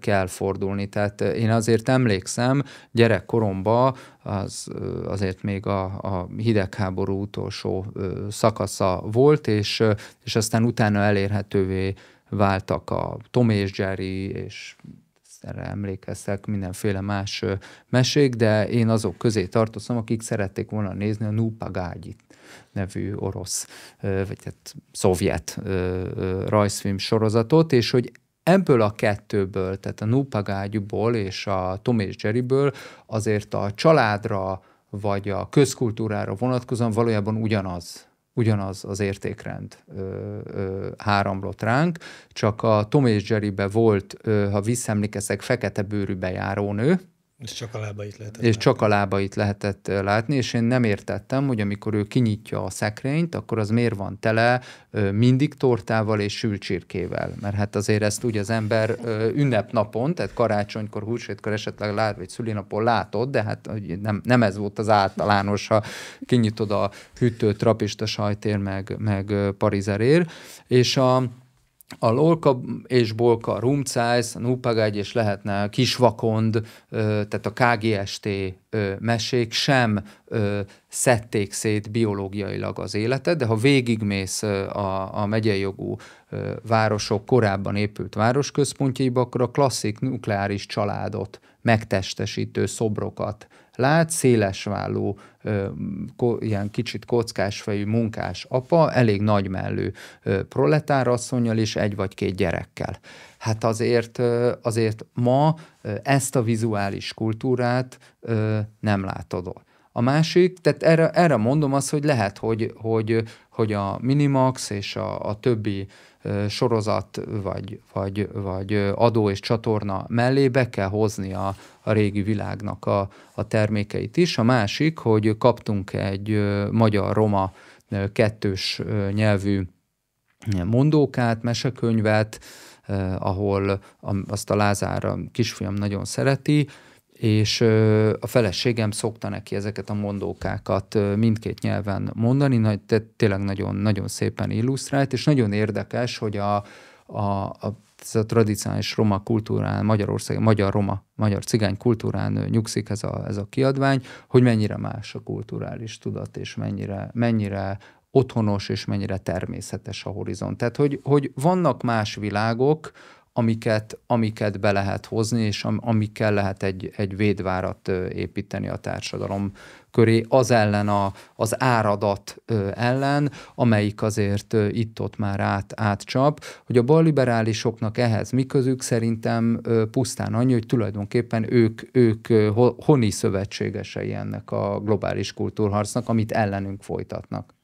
kell fordulni. Tehát én azért emlékszem, gyerekkoromban az azért még a, a hidegháború utolsó szakasza volt, és, és aztán utána elérhetővé váltak a Tom és Jerry, és erre emlékeztek mindenféle más mesék, de én azok közé tartozom, akik szerették volna nézni a Nupagágyit nevű orosz, vagy hát szovjet rajzfilm sorozatot, és hogy ebből a kettőből, tehát a Nupagágyból és a Tom és Jerryből azért a családra vagy a közkultúrára vonatkozóan valójában ugyanaz ugyanaz az értékrend ö, ö, háramlott ránk, csak a Tom és Jerry-be volt, ö, ha visszaemlékeztek, fekete bőrű bejárónő, és csak a lábait lehetett És látni. csak a lábait lehetett látni, és én nem értettem, hogy amikor ő kinyitja a szekrényt, akkor az miért van tele mindig tortával és sült csirkével. Mert hát azért ezt úgy az ember ünnepnapon, tehát karácsonykor, húsvétkor esetleg lát, vagy szülinapon látod, de hát nem, nem ez volt az általános, ha kinyitod a hűtő, trapista sajtér, meg, meg parizerér. És a a Lolka és Bolka, a Rumcájsz, a Nupagágy és lehetne a Kisvakond, tehát a KGST mesék sem szedték szét biológiailag az életet, de ha végigmész a, a megyei jogú városok korábban épült városközpontjaiba, akkor a klasszik nukleáris családot megtestesítő szobrokat lát, szélesválló, ilyen kicsit kockásfejű munkás apa, elég nagy mellő proletárasszonyjal és egy vagy két gyerekkel. Hát azért, azért ma ezt a vizuális kultúrát nem látod a másik, tehát erre, erre mondom azt, hogy lehet, hogy, hogy, hogy a Minimax és a, a többi sorozat vagy, vagy, vagy adó és csatorna mellé be kell hozni a, a régi világnak a, a termékeit is. A másik, hogy kaptunk egy magyar-roma kettős nyelvű mondókát, mesekönyvet, ahol azt a Lázár a kisfiam nagyon szereti, és a feleségem szokta neki ezeket a mondókákat mindkét nyelven mondani, nagy, tényleg nagyon, nagyon szépen illusztrált, és nagyon érdekes, hogy a, a, a ez a tradicionális roma kultúrán, Magyarország, magyar roma, magyar cigány kultúrán nyugszik ez a, ez a kiadvány, hogy mennyire más a kulturális tudat, és mennyire, mennyire otthonos, és mennyire természetes a horizont. Tehát, hogy, hogy vannak más világok, amiket, amiket be lehet hozni, és am, amikkel lehet egy, egy védvárat építeni a társadalom köré az ellen, a, az áradat ellen, amelyik azért itt-ott már át, átcsap, hogy a balliberálisoknak ehhez miközük szerintem pusztán annyi, hogy tulajdonképpen ők, ők honi szövetségesei ennek a globális kultúrharcnak, amit ellenünk folytatnak.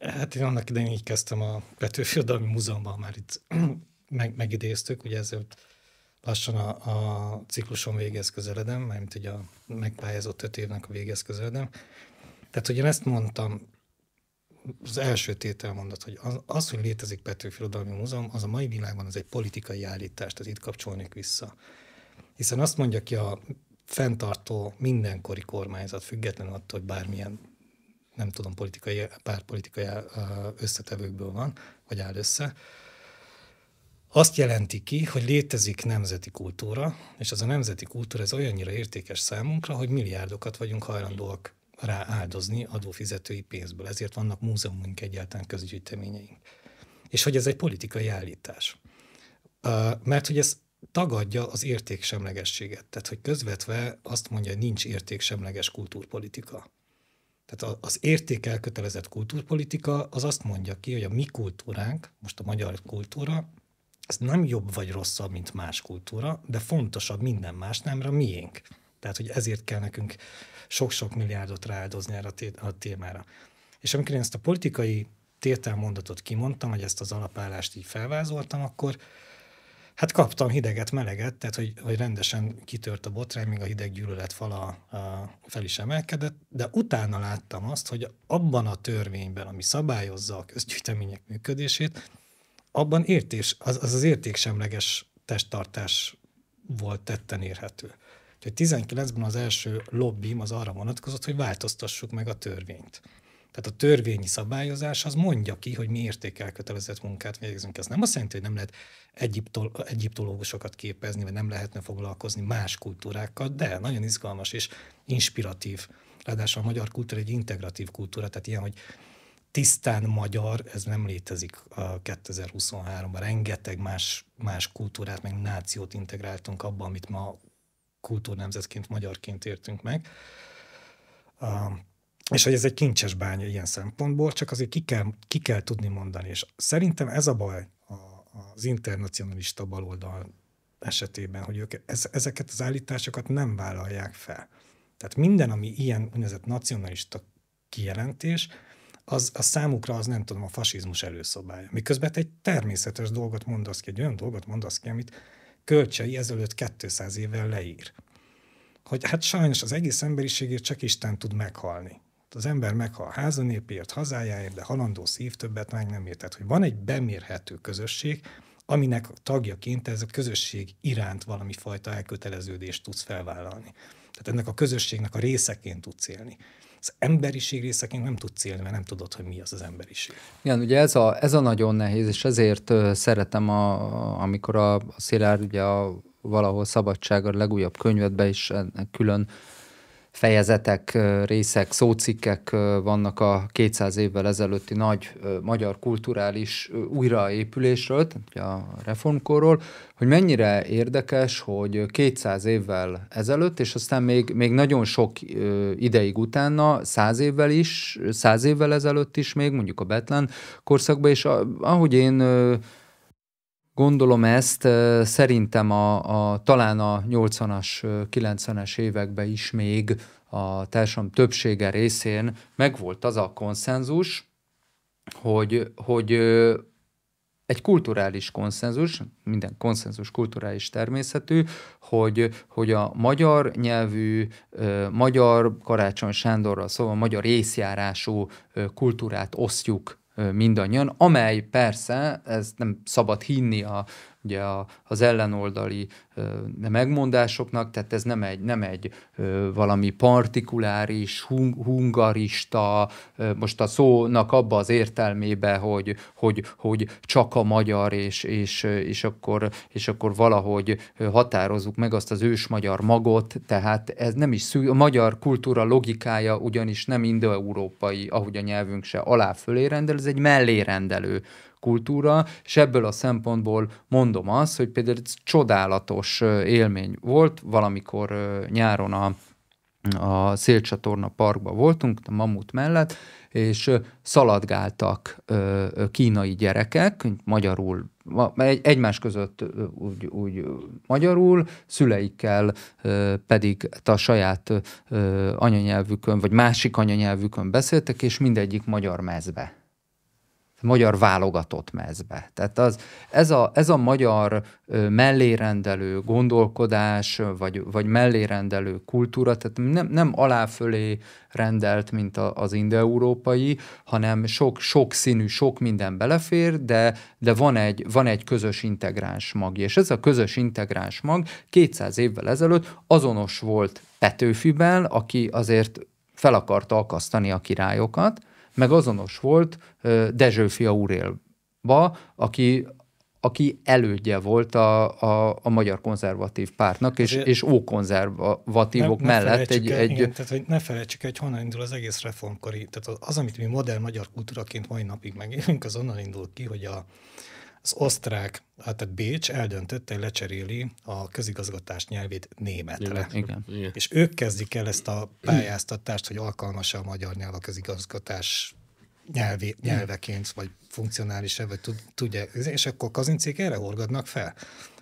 Hát én annak idején így kezdtem a Petőfi Múzeumban, már itt meg, megidéztük, ugye ezért lassan a, a ciklusom végez közeledem, mint ugye a megpályázott öt évnek a végez közeledem. Tehát, hogy én ezt mondtam, az első mondat, hogy az, az hogy létezik Petőfi Irodalmi Múzeum, az a mai világban az egy politikai állítás, tehát itt kapcsolnék vissza. Hiszen azt mondja ki a fenntartó mindenkori kormányzat, függetlenül attól, hogy bármilyen, nem tudom, politikai, párpolitikai összetevőkből van, vagy áll össze, azt jelenti ki, hogy létezik nemzeti kultúra, és az a nemzeti kultúra ez olyannyira értékes számunkra, hogy milliárdokat vagyunk hajlandóak rá áldozni adófizetői pénzből. Ezért vannak múzeumunk egyáltalán közgyűjteményeink. És hogy ez egy politikai állítás. Mert hogy ez tagadja az értéksemlegességet. Tehát, hogy közvetve azt mondja, hogy nincs értéksemleges kultúrpolitika. Tehát az érték elkötelezett kultúrpolitika az azt mondja ki, hogy a mi kultúránk, most a magyar kultúra, ez nem jobb vagy rosszabb, mint más kultúra, de fontosabb minden másnál, mert a miénk. Tehát, hogy ezért kell nekünk sok-sok milliárdot rááldozni erre a témára. És amikor én ezt a politikai tételmondatot kimondtam, vagy ezt az alapállást így felvázoltam, akkor hát kaptam hideget, meleget, tehát hogy, hogy rendesen kitört a botrány, még a hideg gyűlölet fala a, fel is emelkedett, de utána láttam azt, hogy abban a törvényben, ami szabályozza a közgyűjtemények működését, abban értés, az, az az értéksemleges testtartás volt tetten érhető. Úgyhogy 19-ben az első lobbim az arra vonatkozott, hogy változtassuk meg a törvényt. Tehát a törvényi szabályozás az mondja ki, hogy mi értékelkötelezett munkát végzünk. Ez nem azt jelenti, hogy nem lehet egyiptol, egyiptológusokat képezni, vagy nem lehetne foglalkozni más kultúrákkal, de nagyon izgalmas és inspiratív. Ráadásul a magyar kultúra egy integratív kultúra, tehát ilyen, hogy tisztán magyar, ez nem létezik a 2023-ban. Rengeteg más, más kultúrát, meg nációt integráltunk abba, amit ma kultúrnemzetként, magyarként értünk meg. És hogy ez egy kincses bánya ilyen szempontból, csak azért ki kell, ki kell tudni mondani. És szerintem ez a baj az internacionalista baloldal esetében, hogy ők ezeket az állításokat nem vállalják fel. Tehát minden, ami ilyen úgynevezett nacionalista kijelentés, az a számukra az nem tudom, a fasizmus előszobája. Miközben te egy természetes dolgot mondasz ki, egy olyan dolgot mondasz ki, amit kölcsei ezelőtt 200 évvel leír. Hogy hát sajnos az egész emberiségért csak Isten tud meghalni. Az ember meghal házanépért, hazájáért, de halandó szív többet meg nem értett, hogy van egy bemérhető közösség, aminek tagjaként ez a közösség iránt valami fajta elköteleződést tudsz felvállalni. Tehát ennek a közösségnek a részeként tudsz élni az emberiség részeként nem tudsz élni, mert nem tudod, hogy mi az az emberiség. Igen, ugye ez a, ez a nagyon nehéz, és ezért szeretem, a, amikor a, a Szilárd ugye a valahol szabadság a legújabb könyvedbe is külön fejezetek, részek, szócikkek vannak a 200 évvel ezelőtti nagy magyar kulturális újraépülésről, a reformkorról, hogy mennyire érdekes, hogy 200 évvel ezelőtt, és aztán még, még nagyon sok ideig utána, 100 évvel is, 100 évvel ezelőtt is még, mondjuk a Betlen korszakban, és ahogy én Gondolom ezt szerintem a, a talán a 80-as, 90-es években is még a társam többsége részén megvolt az a konszenzus, hogy, hogy egy kulturális konszenzus, minden konszenzus kulturális természetű, hogy, hogy a magyar nyelvű, magyar Karácsony Sándorral, szóval magyar észjárású kultúrát osztjuk mindannyian, amely persze, ez nem szabad hinni a ugye a, az ellenoldali ö, megmondásoknak, tehát ez nem egy, nem egy ö, valami partikuláris, hung, hungarista, ö, most a szónak abba az értelmébe, hogy, hogy, hogy csak a magyar, és, és, és, akkor, és akkor valahogy határozzuk meg azt az ős magyar magot, tehát ez nem is szű, a magyar kultúra logikája ugyanis nem indo-európai, ahogy a nyelvünk se alá fölé rendel, ez egy mellérendelő kultúra, és ebből a szempontból mondom azt, hogy például ez csodálatos élmény volt, valamikor nyáron a, a szélcsatorna parkban voltunk, a Mamut mellett, és szaladgáltak kínai gyerekek, magyarul, egymás között úgy, úgy magyarul, szüleikkel pedig a saját anyanyelvükön, vagy másik anyanyelvükön beszéltek, és mindegyik magyar mezbe magyar válogatott mezbe. Tehát az, ez, a, ez a magyar mellérendelő gondolkodás, vagy, vagy mellérendelő kultúra, tehát nem, nem aláfölé rendelt, mint a, az indoeurópai, hanem sok, sok színű, sok minden belefér, de, de van, egy, van egy közös integráns mag. És ez a közös integráns mag 200 évvel ezelőtt azonos volt Petőfiben, aki azért fel akarta akasztani a királyokat, meg azonos volt Dezsőfia úrélba, aki aki elődje volt a, a, a magyar konzervatív pártnak, és, és ókonzervatívok ne, ne mellett egy... El, egy... Igen, tehát hogy ne felejtsük el, hogy honnan indul az egész reformkori, tehát az, az, amit mi modern magyar kultúraként mai napig megélünk, az onnan indul ki, hogy a, az osztrák, hát tehát Bécs eldöntötte, hogy lecseréli a közigazgatás nyelvét németre. igen. igen. És ők kezdik el ezt a pályáztatást, hogy alkalmas a magyar nyelv a közigazgatás nyelvi, nyelveként, vagy funkcionális-e, vagy tud, tudja, és akkor kazincék erre horgadnak fel.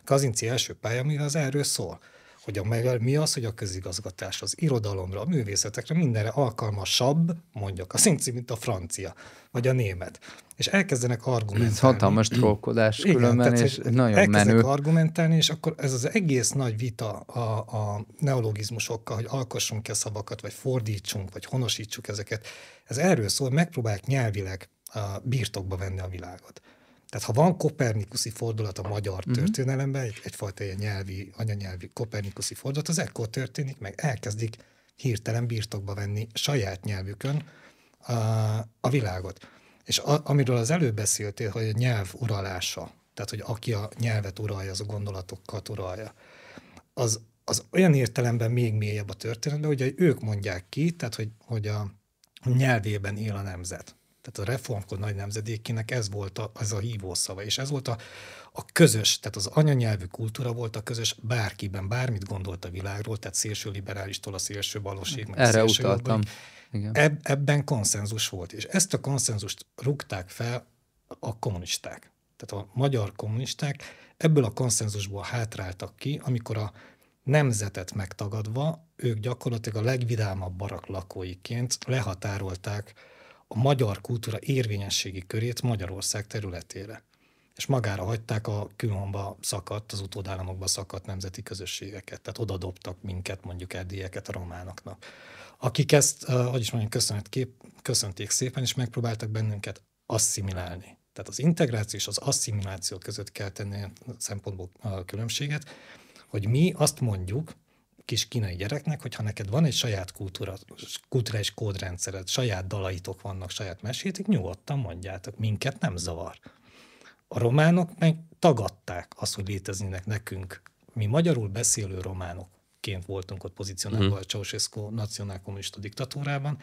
Kazinci első pálya, ami az erről szól hogy a, mi az, hogy a közigazgatás az irodalomra, a művészetekre, mindenre alkalmasabb, mondjuk a szinci, mint a francia, vagy a német. És elkezdenek argumentálni. Ez hatalmas trókodás különben, tehát, és nagyon elkezdenek menő. argumentálni, és akkor ez az egész nagy vita a, a neologizmusokkal, hogy alkossunk-e szavakat, vagy fordítsunk, vagy honosítsuk ezeket, ez erről szól, megpróbálják nyelvileg a birtokba venni a világot. Tehát ha van kopernikuszi fordulat a magyar uh-huh. történelemben, egy, egyfajta ilyen nyelvi, anyanyelvi kopernikuszi fordulat, az ekkor történik, meg elkezdik hirtelen birtokba venni saját nyelvükön a, a világot. És a, amiről az előbb beszéltél, hogy a nyelv uralása, tehát hogy aki a nyelvet uralja, az a gondolatokat uralja, az, az olyan értelemben még mélyebb a történetben, hogy ők mondják ki, tehát hogy, hogy a nyelvében él a nemzet. Tehát a reformkor nagy nemzedékének ez volt a, az a hívószava, és ez volt a, a közös, tehát az anyanyelvű kultúra volt a közös bárkiben, bármit gondolt a világról, tehát szélső liberálistól a szélső valóség. meg Erre szélső utaltam. Igen. ebben konszenzus volt, és ezt a konszenzust rúgták fel a kommunisták. Tehát a magyar kommunisták ebből a konszenzusból hátráltak ki, amikor a nemzetet megtagadva, ők gyakorlatilag a legvidámabb barak lakóiként lehatárolták a magyar kultúra érvényességi körét Magyarország területére. És magára hagyták a külhomba szakadt, az utódállamokba szakadt nemzeti közösségeket. Tehát oda dobtak minket, mondjuk erdélyeket a románoknak. Akik ezt, hogy is mondjam, kép, köszönték szépen, és megpróbáltak bennünket asszimilálni. Tehát az integráció és az asszimiláció között kell tenni szempontból a különbséget, hogy mi azt mondjuk, kis kínai gyereknek, hogyha neked van egy saját kultúra, kulturális kódrendszered, saját dalaitok vannak, saját mesétek, nyugodtan mondjátok, minket nem zavar. A románok meg tagadták azt, hogy léteznének nekünk. Mi magyarul beszélő románokként voltunk ott pozícionálva mm. a Ceausescu nacionálkommunista diktatúrában,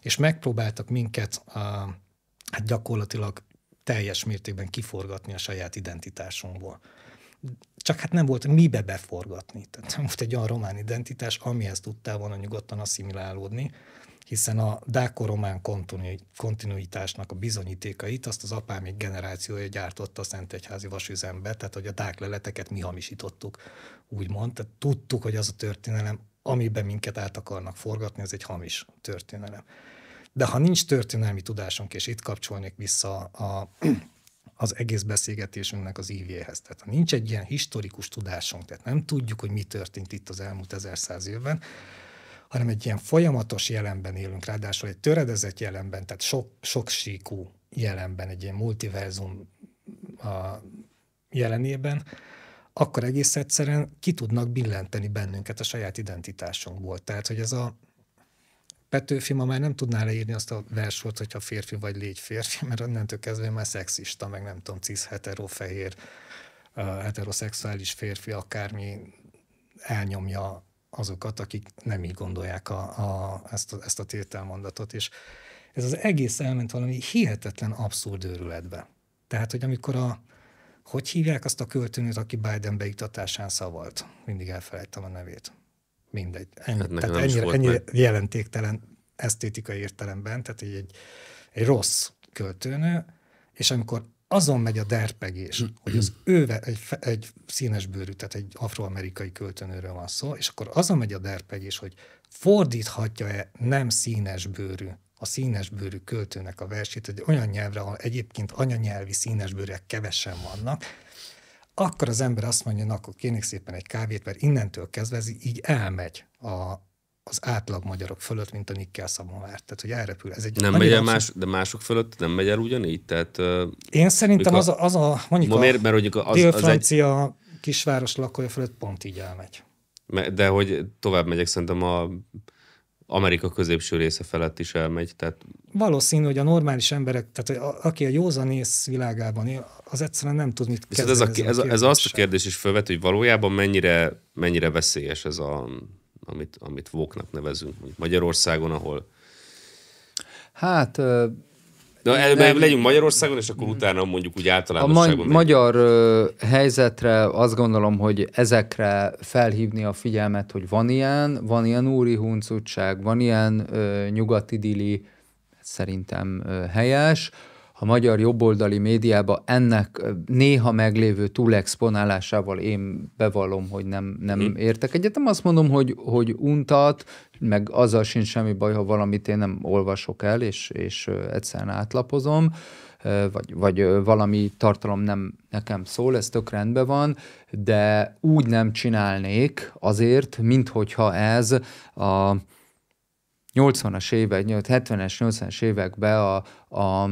és megpróbáltak minket a, hát gyakorlatilag teljes mértékben kiforgatni a saját identitásunkból csak hát nem volt mibe beforgatni. Tehát nem volt egy olyan román identitás, amihez tudtál volna nyugodtan asszimilálódni, hiszen a dáko-román kontinuitásnak a bizonyítékait azt az apám egy generációja gyártotta a Szentegyházi vasüzembe, tehát hogy a dák leleteket mi hamisítottuk, úgymond. Tehát tudtuk, hogy az a történelem, amiben minket át akarnak forgatni, ez egy hamis történelem. De ha nincs történelmi tudásunk, és itt kapcsolnék vissza a az egész beszélgetésünknek az ívjéhez. Tehát ha nincs egy ilyen historikus tudásunk, tehát nem tudjuk, hogy mi történt itt az elmúlt 1100 évben, hanem egy ilyen folyamatos jelenben élünk, ráadásul egy töredezett jelenben, tehát sok, sok síkú jelenben, egy ilyen multiverzum a jelenében, akkor egész egyszerűen ki tudnak billenteni bennünket a saját identitásunkból. Tehát, hogy ez a Petőfi ma már nem tudná leírni azt a versort, hogyha férfi vagy légy férfi, mert onnantól kezdve már szexista, meg nem tudom, cis, hetero, fehér, heteroszexuális férfi, akármi elnyomja azokat, akik nem így gondolják a, a, ezt, a, ezt a tételmondatot, és ez az egész elment valami hihetetlen abszurd őrületbe. Tehát, hogy amikor a, hogy hívják azt a költőnőt, aki Biden beiktatásán szavalt? Mindig elfelejtem a nevét mindegy. Hát Ennyi, hát tehát ennyire, ennyire jelentéktelen esztétikai értelemben, tehát így egy, egy rossz költőnő, és amikor azon megy a derpegés, hogy az őve egy, egy színes bőrű, tehát egy afroamerikai költőnőről van szó, és akkor azon megy a derpegés, hogy fordíthatja-e nem színes bőrű a színesbőrű költőnek a versét egy olyan nyelvre, ahol egyébként anyanyelvi színesbőrűek kevesen vannak, akkor az ember azt mondja, na, akkor kérnék szépen egy kávét, mert innentől kezdve ez így elmegy a, az átlag magyarok fölött, mint a nikkel szabonvár. Tehát, hogy elrepül. Ez egy nem megy el más, de mások fölött nem megy el ugyanígy? Tehát, Én szerintem az a, az a, mondjuk miért, a mert mondjuk az, az francia az egy... kisváros lakója fölött pont így elmegy. De hogy tovább megyek, szerintem a Amerika középső része felett is elmegy, tehát valószínű, hogy a normális emberek, tehát a, aki a józanész világában él, az egyszerűen nem tud mit kezdeni. ez, a, ez, a, ez azt a kérdés is felvet, hogy valójában mennyire, mennyire veszélyes ez a, amit, amit vóknak nevezünk Magyarországon, ahol... Hát... De el, nem, legyünk Magyarországon, és akkor utána mondjuk úgy általánosságban... A ma- magyar helyzetre azt gondolom, hogy ezekre felhívni a figyelmet, hogy van ilyen, van ilyen úri huncutság, van ilyen ö, nyugati dili, szerintem helyes. A magyar jobboldali médiában ennek néha meglévő túlexponálásával én bevallom, hogy nem, nem hmm. értek egyet. Nem azt mondom, hogy, hogy untat, meg azzal sincs semmi baj, ha valamit én nem olvasok el, és, és egyszerűen átlapozom vagy, vagy valami tartalom nem nekem szól, ez tök rendben van, de úgy nem csinálnék azért, minthogyha ez a 80-as évek, 70-es, 80-es években a, a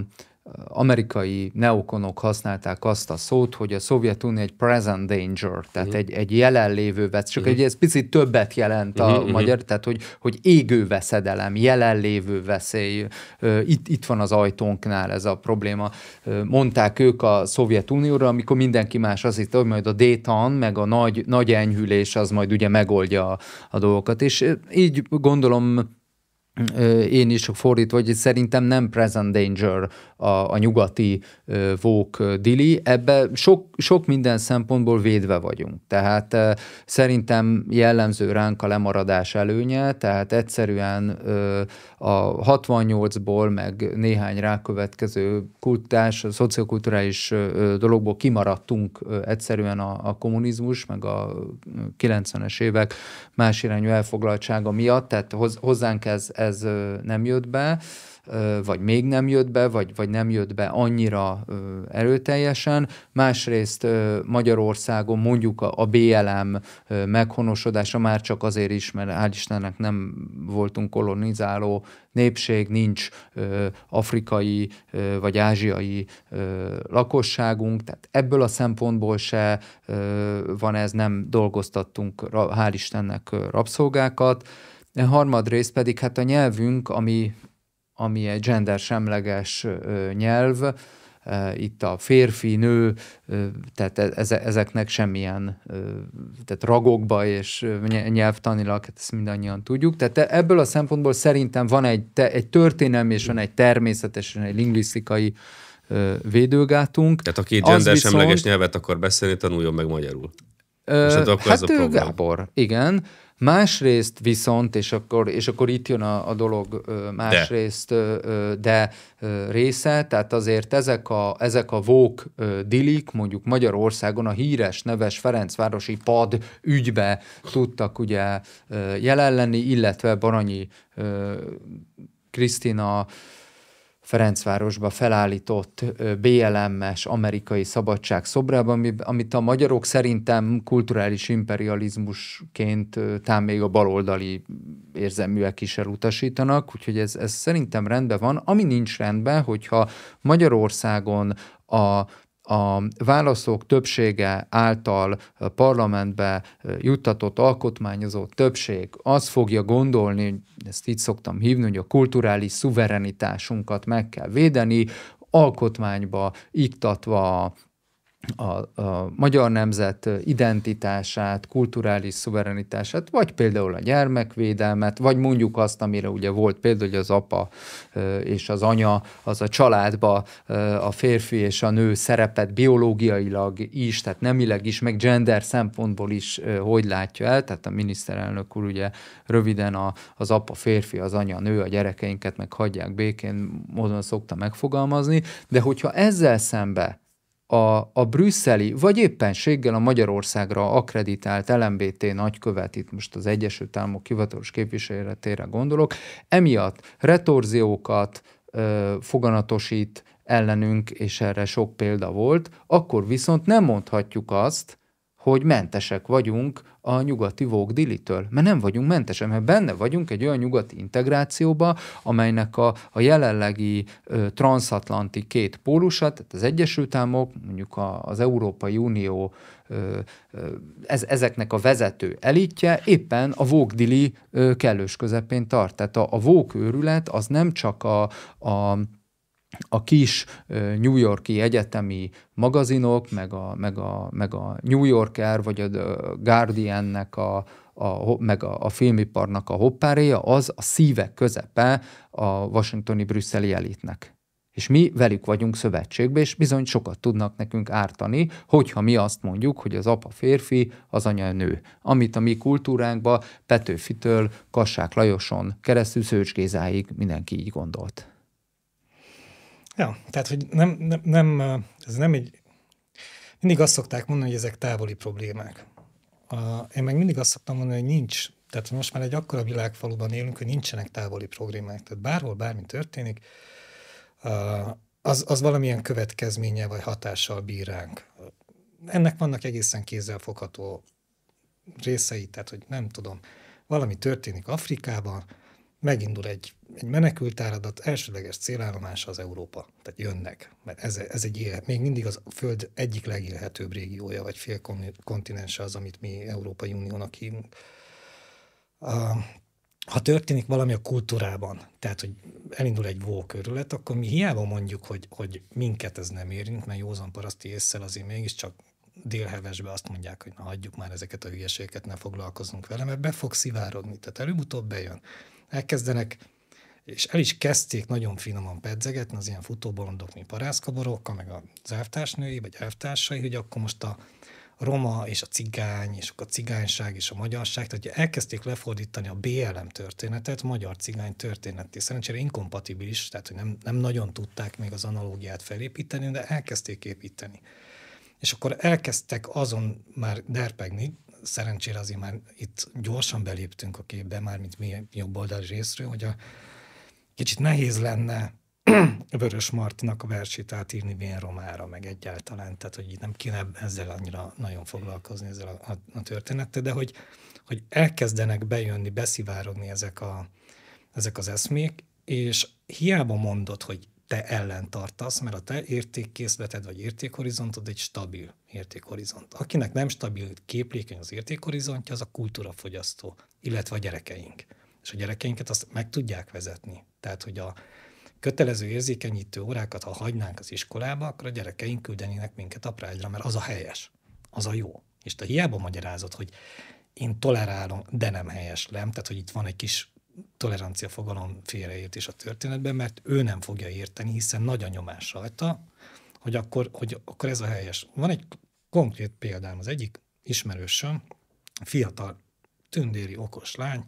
amerikai neokonok használták azt a szót, hogy a Szovjetunió egy present danger, tehát uh-huh. egy, egy jelenlévő vesz, csak uh-huh. egy, ez picit többet jelent a uh-huh. magyar, tehát hogy, hogy égő veszedelem, jelenlévő veszély, itt, itt van az ajtónknál ez a probléma. Mondták ők a Szovjetunióra, amikor mindenki más azt hitt, hogy majd a détan, meg a nagy, nagy enyhülés az majd ugye megoldja a, a dolgokat, és így gondolom én is fordítva, hogy szerintem nem present danger a, a nyugati vók dili, ebbe sok, sok minden szempontból védve vagyunk. Tehát szerintem jellemző ránk a lemaradás előnye, tehát egyszerűen a 68-ból, meg néhány rákövetkező kultás, szociokulturális dologból kimaradtunk egyszerűen a, a kommunizmus, meg a 90-es évek más irányú elfoglaltsága miatt, tehát hozzánk ez, ez ez nem jött be, vagy még nem jött be, vagy, vagy nem jött be annyira erőteljesen. Másrészt Magyarországon mondjuk a, BLM meghonosodása már csak azért is, mert hál' Istennek nem voltunk kolonizáló népség, nincs afrikai vagy ázsiai lakosságunk, tehát ebből a szempontból se van ez, nem dolgoztattunk, hál' Istennek rabszolgákat harmadrészt pedig hát a nyelvünk, ami, ami egy gendersemleges nyelv, itt a férfi, nő, tehát e, ezeknek semmilyen, tehát ragokba és nyelvtanilag, hát ezt mindannyian tudjuk. Tehát e, ebből a szempontból szerintem van egy, egy történelmi és van egy természetesen egy lingvisztikai védőgátunk. Tehát aki gendersemleges viszont... nyelvet akar beszélni, tanuljon meg magyarul. Ö, hát, ez hát a Gábor, igen. Másrészt viszont, és akkor, és akkor itt jön a, a dolog másrészt, de, de része, tehát azért ezek a, ezek a vók dilik, mondjuk Magyarországon a híres, neves Ferencvárosi pad ügybe tudtak ugye jelen lenni, illetve Baranyi Krisztina Ferencvárosba felállított BLM-es amerikai szabadság szobrában, amit a magyarok szerintem kulturális imperializmusként tám még a baloldali érzelműek is elutasítanak, úgyhogy ez, ez szerintem rendben van. Ami nincs rendben, hogyha Magyarországon a a válaszok többsége által parlamentbe juttatott alkotmányozó többség azt fogja gondolni, ezt így szoktam hívni, hogy a kulturális szuverenitásunkat meg kell védeni, alkotmányba iktatva a, a magyar nemzet identitását, kulturális szuverenitását, vagy például a gyermekvédelmet, vagy mondjuk azt, amire ugye volt például, hogy az apa és az anya, az a családba a férfi és a nő szerepet biológiailag is, tehát nemileg is, meg gender szempontból is hogy látja el, tehát a miniszterelnök úr ugye röviden a, az apa férfi, az anya nő, a gyerekeinket meg hagyják békén, módon szokta megfogalmazni, de hogyha ezzel szembe a, a brüsszeli, vagy éppenséggel a Magyarországra akreditált LMBT nagykövet, itt most az Egyesült Államok hivatalos képviseletére gondolok, emiatt retorziókat ö, foganatosít ellenünk, és erre sok példa volt, akkor viszont nem mondhatjuk azt, hogy mentesek vagyunk a nyugati vógdilitől. Mert nem vagyunk mentesek, mert benne vagyunk egy olyan nyugati integrációba, amelynek a, a jelenlegi ö, transatlanti két pólusa, tehát az Egyesült Államok, mondjuk a, az Európai Unió ö, ö, ez, ezeknek a vezető elitje éppen a vógdili kellős közepén tart. Tehát a, a vók őrület az nem csak a, a a kis New Yorki egyetemi magazinok, meg a, meg a, meg a New Yorker, vagy a Guardiannek a, a, meg a, a filmiparnak a hoppáréja, az a szívek közepe a washingtoni brüsszeli elitnek. És mi velük vagyunk szövetségben és bizony sokat tudnak nekünk ártani, hogyha mi azt mondjuk, hogy az apa férfi, az anya nő. Amit a mi kultúránkba Petőfitől Kassák Lajoson keresztül Szőcs Gézáig mindenki így gondolt. Ja, tehát hogy nem, nem, nem, ez nem egy... Mindig azt szokták mondani, hogy ezek távoli problémák. A, én meg mindig azt szoktam mondani, hogy nincs. Tehát most már egy akkora világfaluban élünk, hogy nincsenek távoli problémák. Tehát bárhol bármi történik, az, az valamilyen következménye vagy hatással bír ránk. Ennek vannak egészen kézzelfogható részei, tehát hogy nem tudom, valami történik Afrikában, megindul egy, egy menekültáradat, elsődleges célállomás az Európa. Tehát jönnek, mert ez, ez egy élet. Még mindig az a Föld egyik legélhetőbb régiója, vagy fél kontinense az, amit mi Európai Uniónak hívunk. Ha történik valami a kultúrában, tehát hogy elindul egy vókörület, akkor mi hiába mondjuk, hogy, hogy minket ez nem érint, mert józan paraszti észsel azért mégiscsak délhevesbe azt mondják, hogy na hagyjuk már ezeket a hülyeségeket, ne foglalkozunk vele, mert be fog szivárogni, tehát előbb-utóbb bejön elkezdenek, és el is kezdték nagyon finoman pedzegetni az ilyen futóbolondok, mint parászkaborókkal, meg az elvtársnői, vagy elvtársai, hogy akkor most a roma és a cigány, és a cigányság és a magyarság, tehát elkezdték lefordítani a BLM történetet magyar cigány történeti, Szerencsére inkompatibilis, tehát hogy nem, nem nagyon tudták még az analógiát felépíteni, de elkezdték építeni. És akkor elkezdtek azon már derpegni, szerencsére azért már itt gyorsan beléptünk a képbe, már mint mi jobb oldal részről, hogy a kicsit nehéz lenne Vörös Martnak a versét átírni vén romára, meg egyáltalán, tehát hogy nem kéne ezzel annyira nagyon foglalkozni, ezzel a, a, a történettel, de hogy, hogy elkezdenek bejönni, beszivárogni ezek, a, ezek az eszmék, és hiába mondod, hogy te ellen tartasz, mert a te értékkészleted vagy értékhorizontod egy stabil értékhorizont. Akinek nem stabil képlékeny az értékhorizontja, az a kultúrafogyasztó, illetve a gyerekeink. És a gyerekeinket azt meg tudják vezetni. Tehát, hogy a kötelező érzékenyítő órákat, ha hagynánk az iskolába, akkor a gyerekeink küldenének minket a prágyra, mert az a helyes, az a jó. És te hiába magyarázod, hogy én tolerálom, de nem helyeslem, tehát hogy itt van egy kis tolerancia fogalom félreértés a történetben, mert ő nem fogja érteni, hiszen nagy a nyomás rajta, hogy akkor, hogy akkor ez a helyes. Van egy konkrét példám, az egyik ismerősöm, fiatal tündéri okos lány,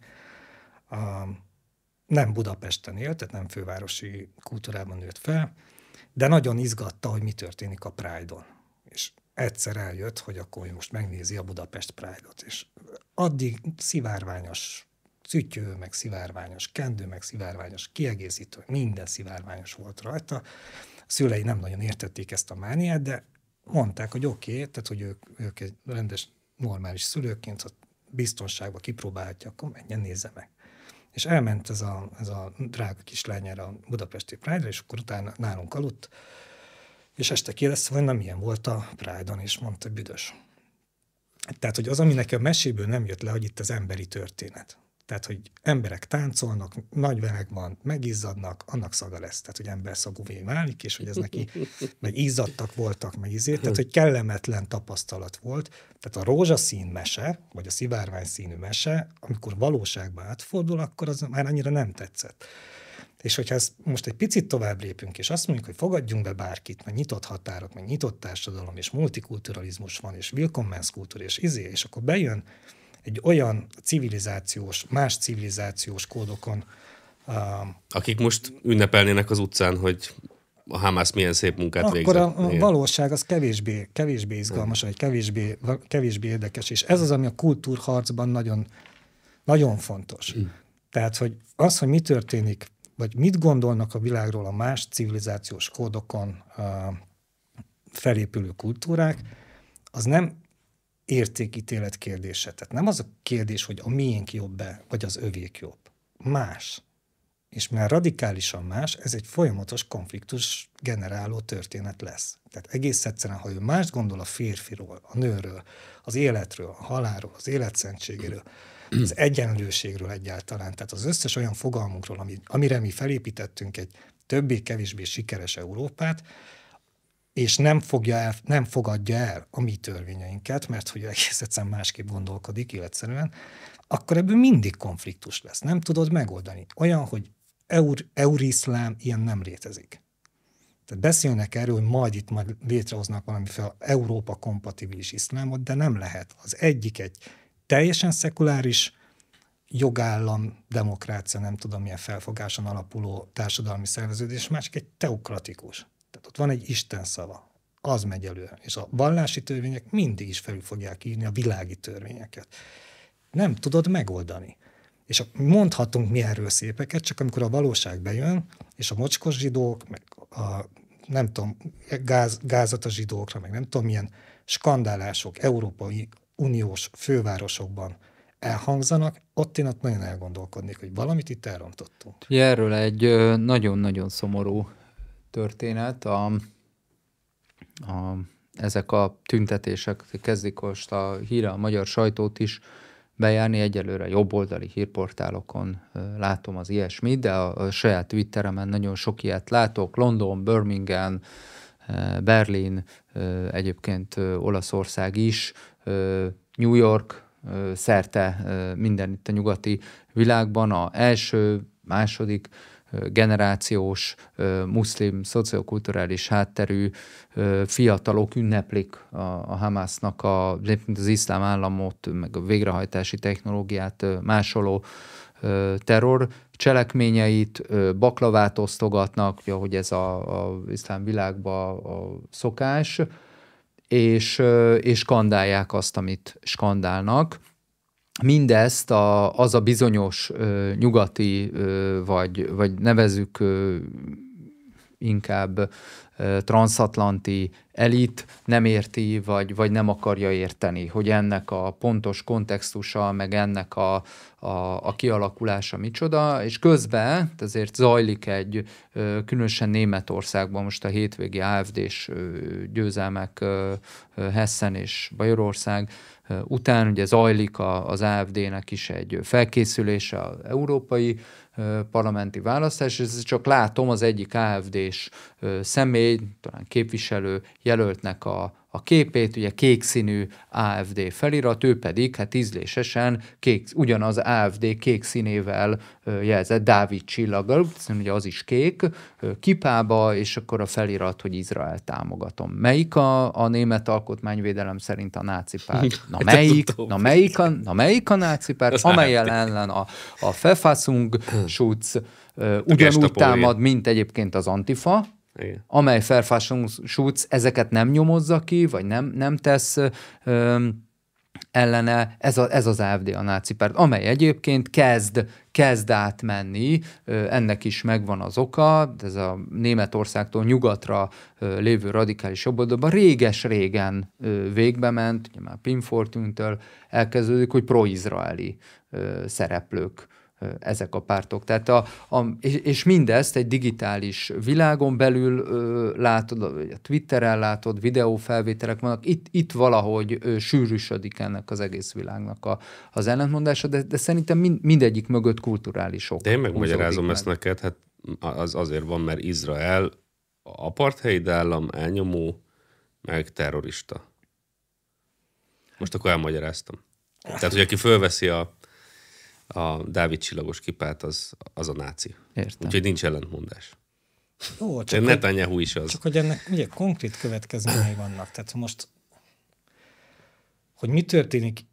a, nem Budapesten élt, tehát nem fővárosi kultúrában nőtt fel, de nagyon izgatta, hogy mi történik a Pride-on. És egyszer eljött, hogy akkor most megnézi a Budapest Pride-ot, és addig szivárványos szütyő, meg szivárványos kendő, meg szivárványos kiegészítő, minden szivárványos volt rajta. A szülei nem nagyon értették ezt a mániát, de mondták, hogy oké, okay, tehát hogy ők, ők egy rendes, normális szülőként, ha biztonságba kipróbálhatja, akkor menjen, nézze meg. És elment ez a, ez a drága kislányára a budapesti Pride-ra, és akkor utána nálunk aludt, és este kérdezte, hogy nem milyen volt a Pride-on, és mondta, büdös. Tehát, hogy az, ami nekem a meséből nem jött le, hogy itt az emberi történet. Tehát, hogy emberek táncolnak, nagy veleg van, megizzadnak, annak szaga lesz. Tehát, hogy ember szagúvé válik, és hogy ez neki, meg izzadtak voltak, meg izért. Tehát, hogy kellemetlen tapasztalat volt. Tehát a rózsaszín mese, vagy a szivárvány színű mese, amikor valóságba átfordul, akkor az már annyira nem tetszett. És hogyha ezt most egy picit tovább lépünk, és azt mondjuk, hogy fogadjunk be bárkit, mert nyitott határok, meg nyitott társadalom, és multikulturalizmus van, és Wilkommens kultúra, és izé, és akkor bejön egy olyan civilizációs, más civilizációs kódokon. Uh, Akik most ünnepelnének az utcán, hogy a Hamász milyen szép munkát végzett. Akkor a, Igen. valóság az kevésbé, kevésbé izgalmas, vagy kevésbé, kevésbé érdekes, és ez az, ami a kultúrharcban nagyon, nagyon fontos. Mm. Tehát, hogy az, hogy mi történik, vagy mit gondolnak a világról a más civilizációs kódokon uh, felépülő kultúrák, az nem értékítélet kérdése. Tehát nem az a kérdés, hogy a miénk jobb-e, vagy az övék jobb. Más. És mert radikálisan más, ez egy folyamatos konfliktus generáló történet lesz. Tehát egész egyszerűen, ha ő más gondol a férfiról, a nőről, az életről, a halálról, az életszentségéről, az egyenlőségről egyáltalán, tehát az összes olyan fogalmunkról, ami, amire mi felépítettünk egy többé-kevésbé sikeres Európát, és nem, fogja el, nem fogadja el a mi törvényeinket, mert hogy egész egyszerűen másképp gondolkodik életszerűen, akkor ebből mindig konfliktus lesz. Nem tudod megoldani. Olyan, hogy eur, euriszlám, ilyen nem létezik. Tehát beszélnek erről, hogy majd itt majd létrehoznak valamiféle Európa kompatibilis iszlámot, de nem lehet. Az egyik egy teljesen szekuláris jogállam, demokrácia, nem tudom milyen felfogáson alapuló társadalmi szerveződés, másik egy teokratikus. Tehát ott van egy Isten szava, az megy elő. És a vallási törvények mindig is felül fogják írni a világi törvényeket. Nem tudod megoldani. És mondhatunk mi erről szépeket, csak amikor a valóság bejön, és a mocskos zsidók, meg a nem tudom, gáz, gázat a zsidókra, meg nem tudom, milyen skandálások Európai Uniós fővárosokban elhangzanak, ott én ott nagyon elgondolkodnék, hogy valamit itt elrontottunk. erről egy nagyon-nagyon szomorú történet. A, a, ezek a tüntetések kezdik most a híre a magyar sajtót is bejárni, egyelőre jobboldali hírportálokon látom az ilyesmit, de a, a saját Twitteremen nagyon sok ilyet látok, London, Birmingham, Berlin, egyébként Olaszország is, New York szerte minden itt a nyugati világban a első, második generációs, muszlim, szociokulturális hátterű fiatalok ünneplik a, a Hamásznak a, az iszlám államot, meg a végrehajtási technológiát másoló terror cselekményeit, baklavát osztogatnak, ahogy ez a, iszlám világban a szokás, és, és skandálják azt, amit skandálnak mindezt a, az a bizonyos ö, nyugati, ö, vagy, vagy nevezük ö, inkább transatlanti elit nem érti, vagy, vagy nem akarja érteni, hogy ennek a pontos kontextusa, meg ennek a, a, a kialakulása micsoda, és közben ezért zajlik egy, különösen Németországban most a hétvégi AFD-s győzelmek Hessen és Bajorország után ugye zajlik az AFD-nek is egy felkészülése az európai parlamenti választás, és ezt csak látom az egyik AFD-s személy, talán képviselő jelöltnek a a képét, ugye kék színű AFD felirat, ő pedig hát ízlésesen kék, ugyanaz AFD kék színével jelzett Dávid csillaggal, ugye az is kék, kipába, és akkor a felirat, hogy Izrael támogatom. Melyik a, a német alkotmányvédelem szerint a náci párt? Na melyik? Na melyik a, na melyik a náci párt? Amelyel ellen a, a Fefaszung, Schutz ugyanúgy támad, mint egyébként az Antifa, igen. amely Fairfax Schultz ezeket nem nyomozza ki, vagy nem, nem tesz ö, ellene, ez, a, ez az AFD a náci párt, amely egyébként kezd, kezd átmenni, ennek is megvan az oka, ez a Németországtól nyugatra lévő radikális jobboldalban réges-régen végbe ment, ugye már Pim Fortuntől elkezdődik, hogy pro-izraeli szereplők ezek a pártok. Tehát a, a, és, és mindezt egy digitális világon belül ö, látod, a Twitteren látod, videófelvételek vannak, itt, itt valahogy ö, sűrűsödik ennek az egész világnak a, az ellentmondása, de, de szerintem mind, mindegyik mögött kulturális ok. De én megmagyarázom meg. ezt neked, hát az azért van, mert Izrael apartheid állam, elnyomó, meg terrorista. Most akkor elmagyaráztam. Tehát, hogy aki fölveszi a a Dávid csillagos kipát az, az a náci. Értem. Úgyhogy nincs ellentmondás. Jó, csak Netanyahu is az. Csak hogy ennek ugye konkrét következményei vannak. Tehát most, hogy mi történik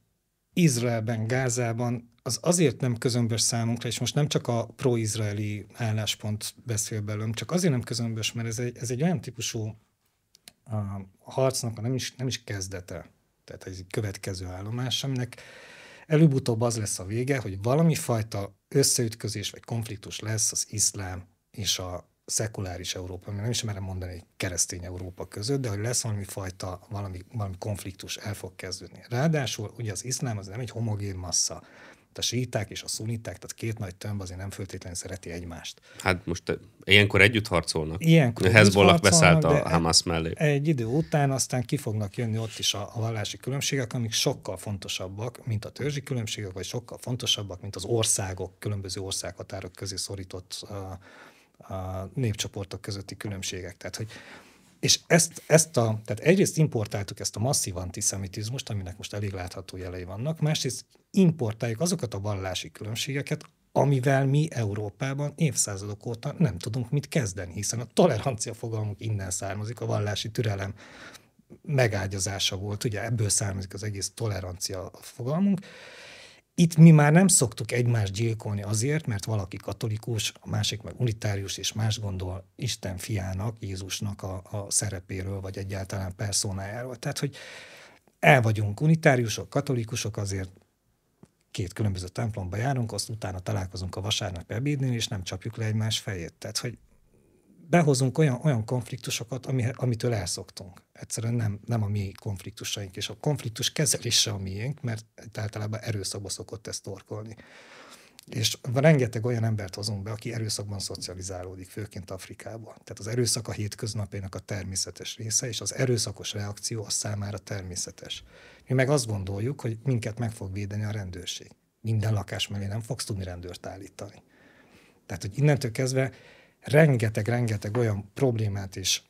Izraelben, Gázában, az azért nem közömbös számunkra, és most nem csak a pro-izraeli álláspont beszél belőlem, csak azért nem közömbös, mert ez egy, ez egy olyan típusú a harcnak a nem is, nem is kezdete, tehát egy következő állomás, aminek előbb-utóbb az lesz a vége, hogy valami fajta összeütközés vagy konfliktus lesz az iszlám és a szekuláris Európa, nem is merem mondani, egy keresztény Európa között, de hogy lesz valami fajta, valami, valami konfliktus el fog kezdődni. Ráadásul ugye az iszlám az nem egy homogén massza a síták és a szuniták, tehát két nagy tömb azért nem föltétlenül szereti egymást. Hát most eh, ilyenkor együtt harcolnak. Ilyenkor Hezbollah beszállt a Hamas mellé. Egy idő után aztán ki fognak jönni ott is a vallási különbségek, amik sokkal fontosabbak, mint a törzsi különbségek, vagy sokkal fontosabbak, mint az országok, különböző országhatárok közé szorított a, eh, a eh, népcsoportok közötti különbségek. Tehát, hogy és ezt, ezt a, tehát egyrészt importáltuk ezt a masszív antiszemitizmust, aminek most elég látható jelei vannak, másrészt importáljuk azokat a vallási különbségeket, amivel mi Európában évszázadok óta nem tudunk mit kezdeni, hiszen a tolerancia fogalmuk innen származik, a vallási türelem megágyazása volt, ugye ebből származik az egész tolerancia fogalmunk, itt mi már nem szoktuk egymást gyilkolni azért, mert valaki katolikus, a másik meg unitárius, és más gondol Isten fiának, Jézusnak a, a szerepéről, vagy egyáltalán personájáról. Tehát, hogy el vagyunk unitáriusok, katolikusok, azért két különböző templomba járunk, azt utána találkozunk a vasárnap ebédnél, és nem csapjuk le egymás fejét. Tehát, hogy behozunk olyan, olyan konfliktusokat, ami, amitől elszoktunk. Egyszerűen nem, nem a mi konfliktusaink, és a konfliktus kezelése a miénk, mert általában erőszakba szokott ezt torkolni. És rengeteg olyan embert hozunk be, aki erőszakban szocializálódik, főként Afrikában. Tehát az erőszak a hétköznapjának a természetes része, és az erőszakos reakció a számára természetes. Mi meg azt gondoljuk, hogy minket meg fog védeni a rendőrség. Minden lakás mellé nem fogsz tudni rendőrt állítani. Tehát, hogy innentől kezdve rengeteg-rengeteg olyan problémát és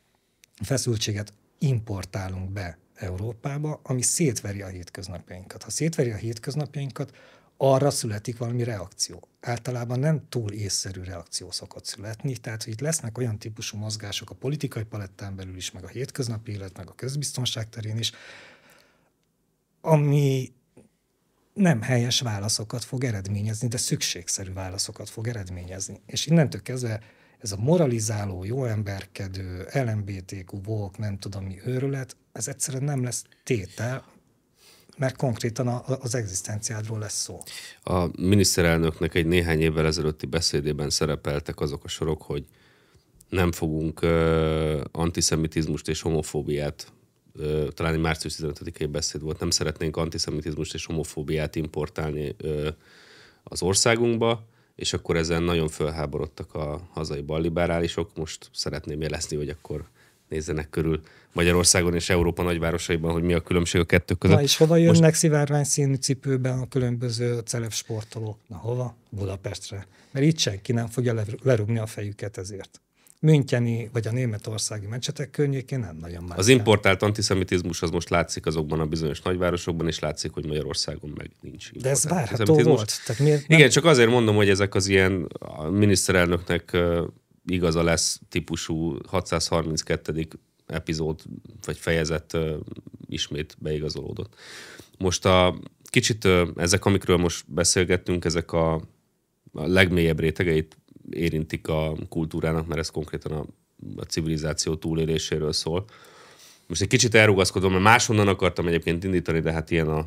feszültséget importálunk be Európába, ami szétveri a hétköznapjainkat. Ha szétveri a hétköznapjainkat, arra születik valami reakció. Általában nem túl észszerű reakció szokott születni, tehát hogy itt lesznek olyan típusú mozgások a politikai palettán belül is, meg a hétköznapi élet, meg a közbiztonság terén is, ami nem helyes válaszokat fog eredményezni, de szükségszerű válaszokat fog eredményezni. És innentől kezdve ez a moralizáló, jó emberkedő, LMBTQ, volt, nem tudom mi őrület, ez egyszerűen nem lesz tétel, mert konkrétan a, az egzisztenciádról lesz szó. A miniszterelnöknek egy néhány évvel ezelőtti beszédében szerepeltek azok a sorok, hogy nem fogunk ö, antiszemitizmust és homofóbiát, ö, talán egy március 15-i beszéd volt, nem szeretnénk antiszemitizmust és homofóbiát importálni ö, az országunkba, és akkor ezen nagyon fölháborodtak a hazai balliberálisok. Most szeretném jelezni, hogy akkor nézzenek körül Magyarországon és Európa nagyvárosaiban, hogy mi a különbség a kettő között. Na és hova jönnek Most... szivárvány színű cipőben a különböző celeb sportolók? Na hova? Budapestre. Mert itt senki nem fogja lerugni a fejüket ezért. Müncheni vagy a németországi mecsetek környékén nem nagyon más. Az importált antiszemitizmus az most látszik azokban a bizonyos nagyvárosokban, és látszik, hogy Magyarországon meg nincs. De ez várható volt. Tehát miért nem... Igen, csak azért mondom, hogy ezek az ilyen a miniszterelnöknek igaza lesz típusú 632 epizód vagy fejezet uh, ismét beigazolódott. Most a kicsit uh, ezek, amikről most beszélgettünk, ezek a, a legmélyebb rétegeit érintik a kultúrának, mert ez konkrétan a, a civilizáció túléléséről szól. Most egy kicsit elrugaszkodom, mert máshonnan akartam egyébként indítani, de hát ilyen a,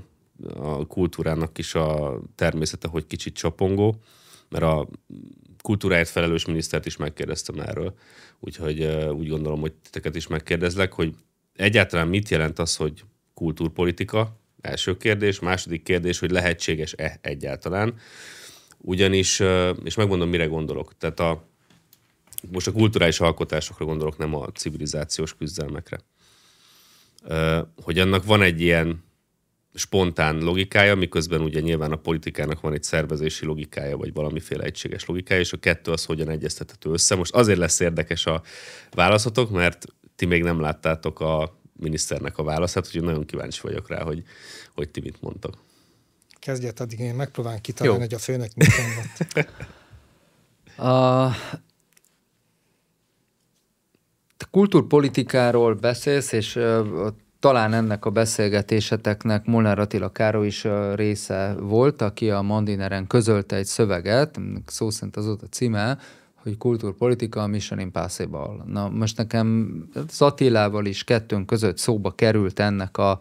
a kultúrának is a természete, hogy kicsit csapongó, mert a kultúráért felelős minisztert is megkérdeztem erről, úgyhogy úgy gondolom, hogy titeket is megkérdezlek, hogy egyáltalán mit jelent az, hogy kultúrpolitika, első kérdés, második kérdés, hogy lehetséges-e egyáltalán, ugyanis, és megmondom, mire gondolok. Tehát a, most a kulturális alkotásokra gondolok, nem a civilizációs küzdelmekre. Hogy annak van egy ilyen spontán logikája, miközben ugye nyilván a politikának van egy szervezési logikája, vagy valamiféle egységes logikája, és a kettő az hogyan egyeztethető össze. Most azért lesz érdekes a válaszotok, mert ti még nem láttátok a miniszternek a válaszát, úgyhogy nagyon kíváncsi vagyok rá, hogy, hogy ti mit mondtok kezdjet, addig én megpróbálom kitalálni, hogy a főnök mit mondott. a... a kultúrpolitikáról beszélsz, és talán ennek a beszélgetéseteknek Molnár Attila káro is része volt, aki a Mandineren közölte egy szöveget, szó szerint az ott a címe, hogy kultúrpolitika a Mission Impossible. Na most nekem az Attilával is kettőnk között szóba került ennek a,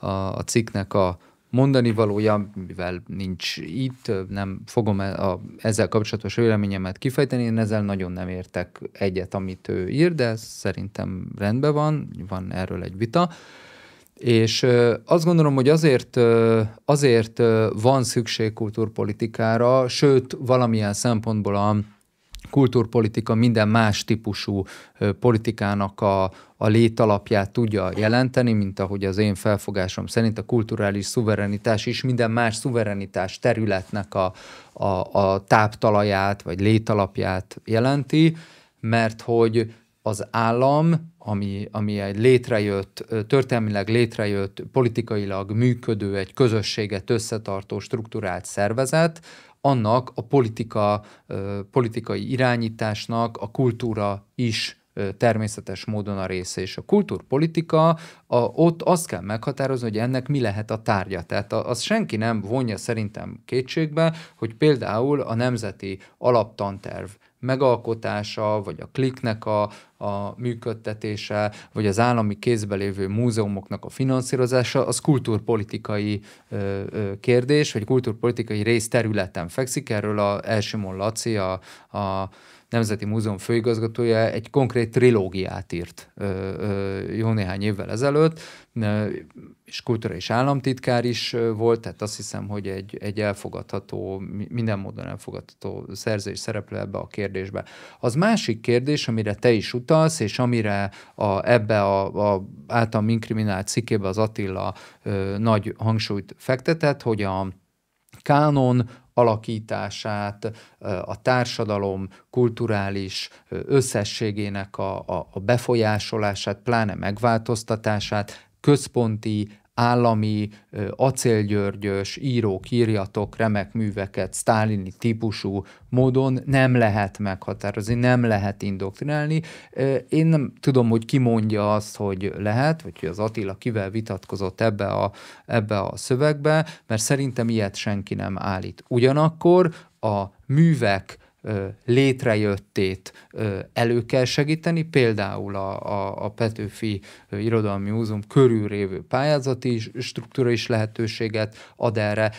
a, a cikknek a, mondani valója, mivel nincs itt, nem fogom a, e- a, ezzel kapcsolatos véleményemet kifejteni, én ezzel nagyon nem értek egyet, amit ő ír, de ez szerintem rendben van, van erről egy vita. És azt gondolom, hogy azért, azért van szükség kultúrpolitikára, sőt, valamilyen szempontból a kultúrpolitika minden más típusú politikának a, a létalapját tudja jelenteni, mint ahogy az én felfogásom szerint a kulturális szuverenitás is minden más szuverenitás területnek a, a, a táptalaját vagy létalapját jelenti, mert hogy az állam, ami, ami egy létrejött, történelmileg létrejött, politikailag működő, egy közösséget összetartó struktúrált szervezet, annak a politika, politikai irányításnak a kultúra is természetes módon a része. És a kultúrpolitika, a, ott azt kell meghatározni, hogy ennek mi lehet a tárgya. Tehát az senki nem vonja szerintem kétségbe, hogy például a nemzeti alaptanterv megalkotása, vagy a kliknek a, a működtetése, vagy az állami kézbe lévő múzeumoknak a finanszírozása, az kultúrpolitikai ö, ö, kérdés, vagy kultúrpolitikai rész területen fekszik. Erről a Elsimon Laci, a, a Nemzeti Múzeum főigazgatója egy konkrét trilógiát írt jó néhány évvel ezelőtt, és kultúra és államtitkár is volt, tehát azt hiszem, hogy egy, egy elfogadható, minden módon elfogadható szerzés szereplő ebbe a kérdésbe. Az másik kérdés, amire te is utalsz, és amire a, ebbe a, a általam inkriminált cikkébe az Attila ö, nagy hangsúlyt fektetett, hogy a kánon alakítását, a társadalom kulturális összességének a, a, a befolyásolását, pláne megváltoztatását központi állami, acélgyörgyös írók írjatok remek műveket sztálini típusú módon nem lehet meghatározni, nem lehet indoktrinálni. Én nem tudom, hogy ki mondja azt, hogy lehet, vagy hogy az Attila kivel vitatkozott ebbe a, ebbe a szövegbe, mert szerintem ilyet senki nem állít. Ugyanakkor a művek létrejöttét elő kell segíteni, például a, a, a Petőfi Irodalmi Múzeum körülrévő pályázati struktúra is lehetőséget ad erre,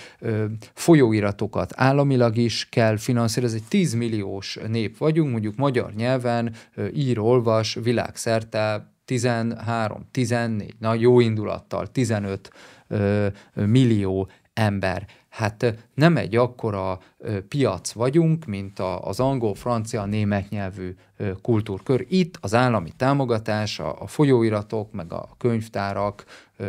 folyóiratokat államilag is kell finanszírozni, 10 milliós nép vagyunk, mondjuk magyar nyelven ír, olvas, világszerte 13, 14, na jó indulattal 15 millió ember hát nem egy akkora piac vagyunk, mint az angol, francia, német nyelvű kultúrkör. Itt az állami támogatás, a folyóiratok, meg a könyvtárak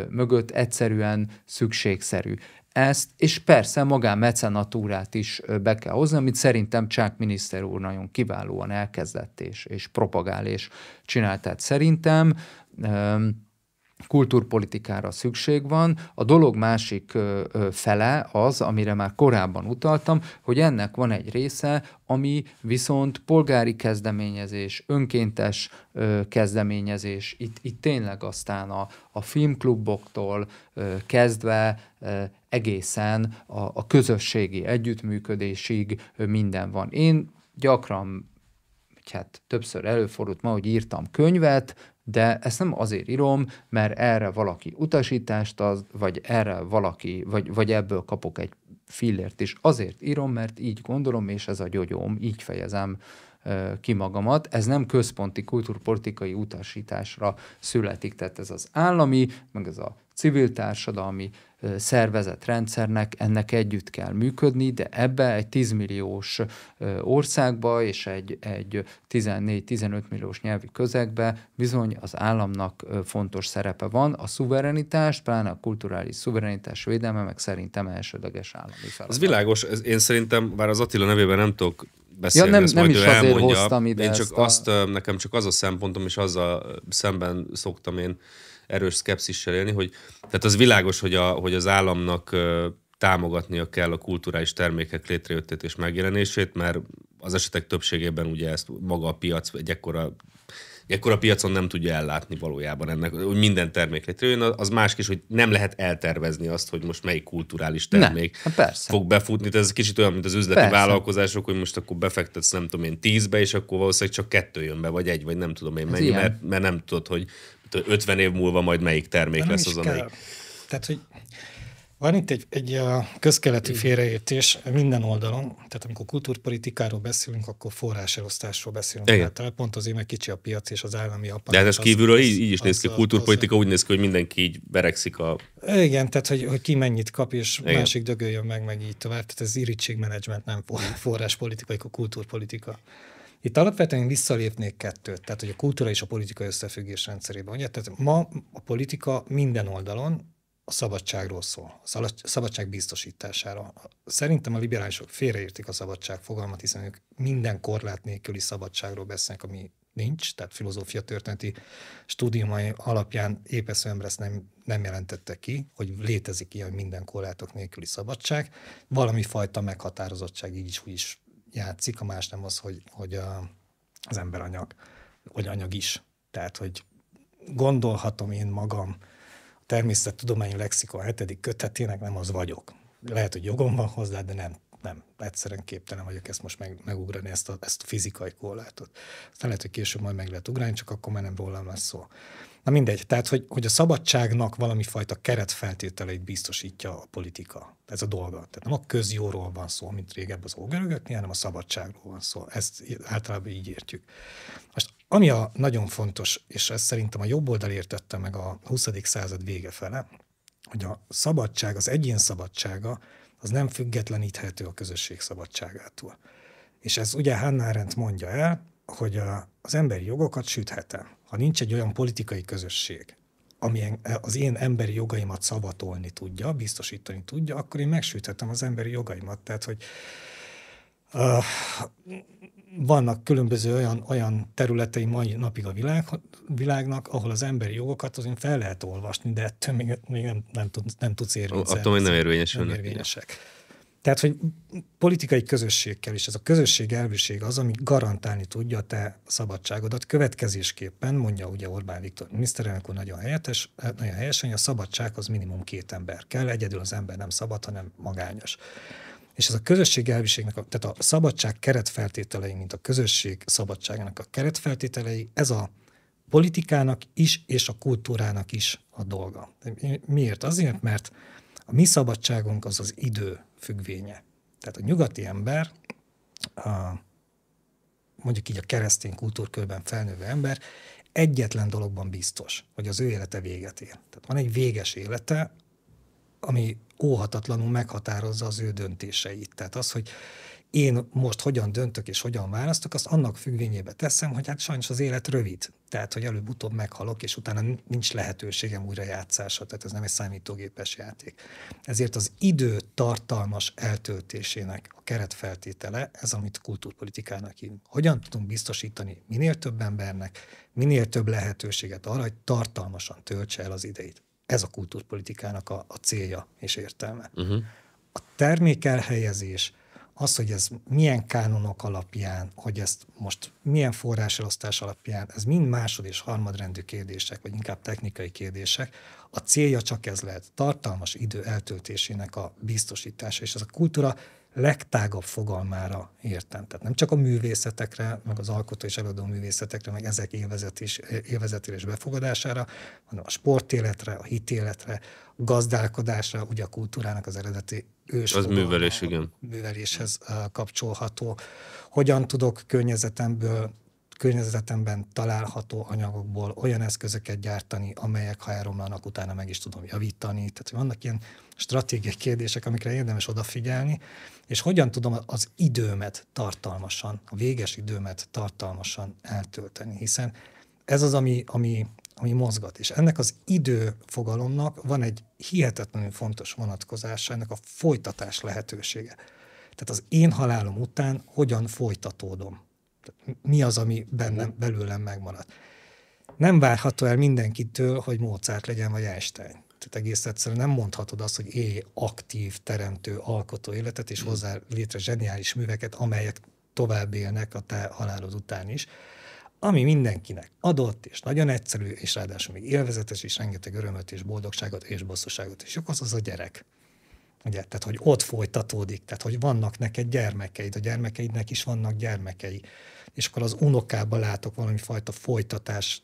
mögött egyszerűen szükségszerű ezt, és persze magán mecenatúrát is be kell hozni, amit szerintem Csák miniszter úr nagyon kiválóan elkezdett és, és propagál és csinált. Tehát szerintem kultúrpolitikára szükség van. A dolog másik fele az, amire már korábban utaltam, hogy ennek van egy része, ami viszont polgári kezdeményezés, önkéntes kezdeményezés. Itt, itt tényleg aztán a, a filmkluboktól kezdve egészen a, a közösségi együttműködésig minden van. Én gyakran hát többször előfordult ma, hogy írtam könyvet, de ezt nem azért írom, mert erre valaki utasítást ad, vagy erre valaki, vagy, vagy ebből kapok egy fillért is. Azért írom, mert így gondolom, és ez a gyógyom, így fejezem ki magamat. Ez nem központi kulturpolitikai utasításra születik, tehát ez az állami, meg ez a civil társadalmi szervezetrendszernek ennek együtt kell működni, de ebbe egy 10 milliós országba és egy, egy 14-15 milliós nyelvi közegbe bizony az államnak fontos szerepe van. A szuverenitás, pláne a kulturális szuverenitás védelme meg szerintem elsődleges állami feladat. Ez világos, ez én szerintem, bár az Attila nevében nem tudok beszélni, ja, nem, ezt nem majd is ő azért elmondja. hoztam ide Én csak a... azt, nekem csak az a szempontom, és azzal szemben szoktam én erős szkepszissel élni, hogy tehát az világos, hogy, a, hogy az államnak támogatnia kell a kulturális termékek létrejöttét és megjelenését, mert az esetek többségében ugye ezt maga a piac egy ekkora ekkor a piacon nem tudja ellátni valójában ennek, hogy minden termék létrejön, az más is, hogy nem lehet eltervezni azt, hogy most melyik kulturális termék ne, hát fog befutni. Tehát ez kicsit olyan, mint az üzleti persze. vállalkozások, hogy most akkor befektetsz, nem tudom én, tízbe, és akkor valószínűleg csak kettő jön be, vagy egy, vagy nem tudom én mennyi, mert, mert nem tudod, hogy 50 év múlva majd melyik termék lesz az, amelyik. Tehát, hogy van itt egy, egy közkeletű félreértés minden oldalon, tehát amikor kultúrpolitikáról beszélünk, akkor forráselosztásról beszélünk. Tehát pont azért, mert kicsi a piac és az állami apparat. De hát ez az, kívülről így, így is néz ki, a kultúrpolitika az, úgy néz ki, hogy mindenki így berekszik a... Igen, tehát hogy, hogy ki mennyit kap, és Igen. másik dögöljön meg, meg így tovább. Tehát ez irítségmenedzsment, nem forráspolitika, a kultúrpolitika. Itt alapvetően visszalépnék kettőt, tehát hogy a kultúra és a politika összefüggés rendszerében. Ugye? Tehát ma a politika minden oldalon, a szabadságról szól, a szabadság biztosítására. Szerintem a liberálisok félreértik a szabadság fogalmat, hiszen ők minden korlát nélküli szabadságról beszélnek, ami nincs, tehát filozófia történeti stúdiumai alapján épeszőember ezt nem, nem jelentette ki, hogy létezik ilyen minden korlátok nélküli szabadság. Valami fajta meghatározottság így is úgy is játszik, a más nem az, hogy, hogy a, az ember anyag, hogy anyag is. Tehát, hogy gondolhatom én magam, természettudományi lexikon hetedik kötetének, nem az vagyok. Lehet, hogy jogom van hozzá, de nem, nem. Egyszerűen képtelen vagyok ezt most meg, megugrani, ezt a, ezt a fizikai korlátot. Aztán lehet, hogy később majd meg lehet ugrani, csak akkor már nem rólam lesz szó. Na mindegy, tehát hogy, hogy a szabadságnak valami fajta keretfeltételeit biztosítja a politika. Ez a dolga. Tehát nem a közjóról van szó, mint régebb az ógörögöknél, hanem a szabadságról van szó. Ezt általában így értjük. Most ami a nagyon fontos, és ezt szerintem a jobb oldal értette meg a 20. század vége fele, hogy a szabadság, az egyén szabadsága, az nem függetleníthető a közösség szabadságától. És ez ugye Hannah Arendt mondja el, hogy az emberi jogokat süthetem ha nincs egy olyan politikai közösség, ami eh, az én emberi jogaimat szavatolni tudja, biztosítani tudja, akkor én megsüthetem az emberi jogaimat. Tehát, hogy uh, vannak különböző olyan, olyan területei mai napig a világ, világnak, ahol az emberi jogokat azért fel lehet olvasni, de ettől még, még nem, nem, tud, nem tudsz érvényesülni. Attól még nem érvényesülnek. Nem érvényesek. Tehát, hogy politikai közösség kell, ez a közösség elvűség az, ami garantálni tudja te szabadságodat. Következésképpen, mondja ugye Orbán Viktor miniszterelnök úr nagyon, helyetes, nagyon helyesen, hogy a szabadság az minimum két ember kell, egyedül az ember nem szabad, hanem magányos. És ez a közösség elviségnek, a, tehát a szabadság keretfeltételei, mint a közösség szabadságának a keretfeltételei, ez a politikának is, és a kultúrának is a dolga. Miért? Azért, mert a mi szabadságunk az az idő, függvénye. Tehát a nyugati ember, a, mondjuk így a keresztény kultúrkörben felnővő ember, egyetlen dologban biztos, hogy az ő élete véget ér. Tehát van egy véges élete, ami óhatatlanul meghatározza az ő döntéseit. Tehát az, hogy én most hogyan döntök és hogyan választok, azt annak függvényébe teszem, hogy hát sajnos az élet rövid tehát hogy előbb-utóbb meghalok, és utána nincs lehetőségem újra játszásra, tehát ez nem egy számítógépes játék. Ezért az idő tartalmas eltöltésének a keretfeltétele, ez amit kultúrpolitikának hívunk. Hogyan tudunk biztosítani minél több embernek, minél több lehetőséget arra, hogy tartalmasan töltse el az ideit. Ez a kultúrpolitikának a, a célja és értelme. Uh-huh. A termékelhelyezés az, hogy ez milyen kánonok alapján, hogy ezt most milyen forráselosztás alapján, ez mind másod és harmadrendű kérdések, vagy inkább technikai kérdések. A célja csak ez lehet, tartalmas idő eltöltésének a biztosítása, és ez a kultúra legtágabb fogalmára értem. Tehát nem csak a művészetekre, meg az alkotó és előadó művészetekre, meg ezek élvezetére és befogadására, hanem a sportéletre, a hitéletre, a gazdálkodásra, ugye a kultúrának az eredeti ős. Az művelés, igen. Műveléshez kapcsolható. Hogyan tudok környezetemből környezetemben található anyagokból olyan eszközöket gyártani, amelyek, ha elromlanak, utána meg is tudom javítani. Tehát hogy vannak ilyen stratégiai kérdések, amikre érdemes odafigyelni, és hogyan tudom az időmet tartalmasan, a véges időmet tartalmasan eltölteni, hiszen ez az, ami, ami, ami mozgat. És ennek az idő fogalomnak van egy hihetetlenül fontos vonatkozása, ennek a folytatás lehetősége. Tehát az én halálom után hogyan folytatódom mi az, ami bennem, belőlem megmaradt. Nem várható el mindenkitől, hogy Mozart legyen, vagy Einstein. Tehát egész egyszerűen nem mondhatod azt, hogy élj aktív, teremtő, alkotó életet, és mm. hozzá létre zseniális műveket, amelyek tovább élnek a te halálod után is ami mindenkinek adott, és nagyon egyszerű, és ráadásul még élvezetes, és rengeteg örömöt, és boldogságot, és bosszúságot is okoz, az a gyerek. Ugye, tehát, hogy ott folytatódik, tehát, hogy vannak neked gyermekeid, a gyermekeidnek is vannak gyermekei és akkor az unokában látok valami fajta folytatást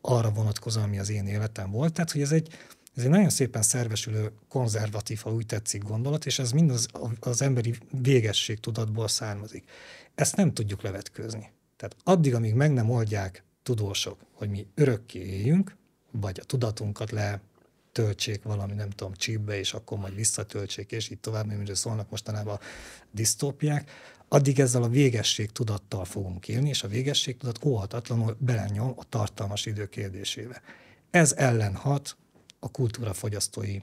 arra vonatkozóan, ami az én életem volt. Tehát, hogy ez egy, ez egy nagyon szépen szervesülő, konzervatív, ha úgy tetszik gondolat, és ez mind az, az emberi végesség tudatból származik. Ezt nem tudjuk levetkőzni. Tehát addig, amíg meg nem oldják tudósok, hogy mi örökké éljünk, vagy a tudatunkat le töltsék valami, nem tudom, csípbe, és akkor majd visszatöltsék, és így tovább, mint szólnak mostanában a disztópiák, addig ezzel a végesség tudattal fogunk élni, és a végesség tudat óhatatlanul belenyom a tartalmas idő kérdésébe. Ez ellen hat a kultúrafogyasztói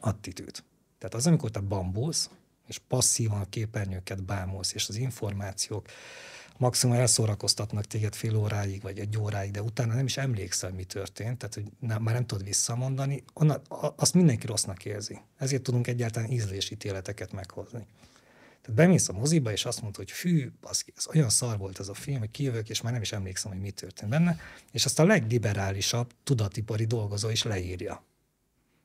attitűd. Tehát az, amikor te bambulsz, és passzívan a képernyőket bámulsz, és az információk maximum elszórakoztatnak téged fél óráig, vagy egy óráig, de utána nem is emlékszel, mi történt, tehát hogy nem, már nem tudod visszamondani, onnan, azt mindenki rossznak érzi. Ezért tudunk egyáltalán ízlésítéleteket meghozni. Tehát bemész a moziba, és azt mondod, hogy fű, az, az olyan szar volt ez a film, hogy kijövök, és már nem is emlékszem, hogy mi történt benne, és azt a legliberálisabb tudatipari dolgozó is leírja.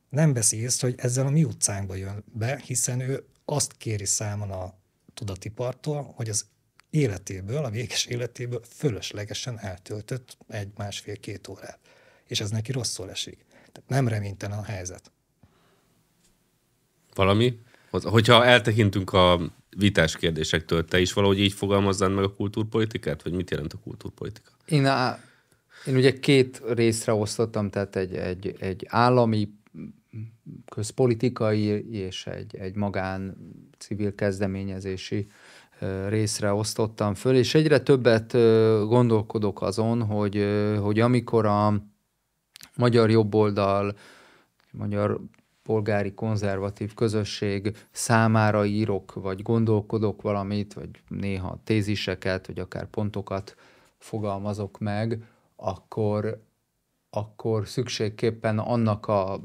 Nem veszi észre, hogy ezzel a mi utcánkba jön be, hiszen ő azt kéri számon a tudatipartól, hogy az életéből, a véges életéből fölöslegesen eltöltött egy, másfél, két órát. És ez neki rosszul esik. Tehát nem reménytelen a helyzet. Valami? Hogyha eltekintünk a vitás kérdésektől. Te is valahogy így fogalmazzad meg a kultúrpolitikát, vagy mit jelent a kultúrpolitika? Én, a, én ugye két részre osztottam, tehát egy, egy, egy állami közpolitikai és egy, egy magán civil kezdeményezési részre osztottam föl, és egyre többet gondolkodok azon, hogy, hogy amikor a magyar jobboldal magyar polgári konzervatív közösség számára írok, vagy gondolkodok valamit, vagy néha téziseket, vagy akár pontokat fogalmazok meg, akkor, akkor szükségképpen annak a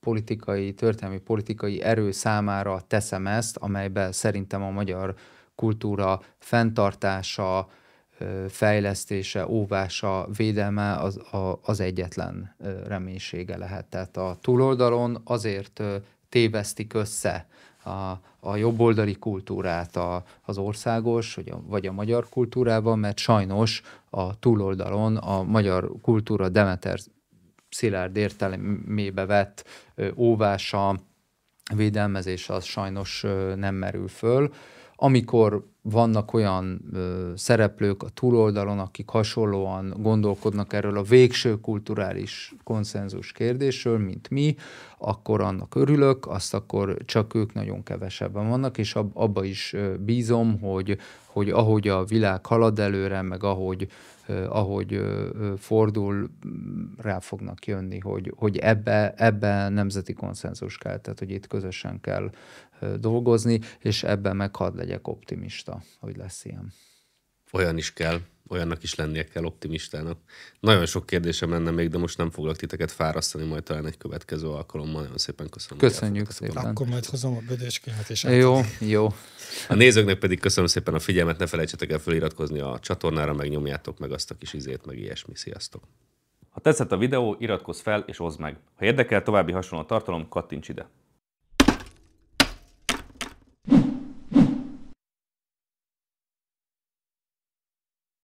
politikai, történelmi politikai erő számára teszem ezt, amelyben szerintem a magyar kultúra fenntartása, fejlesztése, óvása, védelme az, a, az egyetlen reménysége lehet. Tehát a túloldalon azért tévesztik össze a, a jobboldali kultúrát a, az országos, vagy a, vagy a magyar kultúrában, mert sajnos a túloldalon a magyar kultúra Demeter szilárd értelmébe vett óvása, védelmezés az sajnos nem merül föl amikor vannak olyan ö, szereplők a túloldalon, akik hasonlóan gondolkodnak erről a végső kulturális konszenzus kérdésről, mint mi, akkor annak örülök, azt akkor csak ők nagyon kevesebben vannak, és ab, abba is bízom, hogy, hogy ahogy a világ halad előre, meg ahogy ahogy fordul, rá fognak jönni, hogy, hogy ebbe, ebbe nemzeti konszenzus kell, tehát hogy itt közösen kell dolgozni, és ebben meg hadd legyek optimista, hogy lesz ilyen. Olyan is kell olyannak is lennie kell optimistának. Nagyon sok kérdésem lenne még, de most nem foglak titeket fárasztani, majd talán egy következő alkalommal. Nagyon szépen köszönöm. Köszönjük szépen. Akkor majd hozom a bödöskémet és hát. Jó, átadni. jó. A nézőknek pedig köszönöm szépen a figyelmet, ne felejtsetek el feliratkozni a csatornára, megnyomjátok meg azt a kis izét, meg ilyesmi. Sziasztok! Ha tetszett a videó, iratkozz fel és oszd meg. Ha érdekel további hasonló tartalom, kattints ide.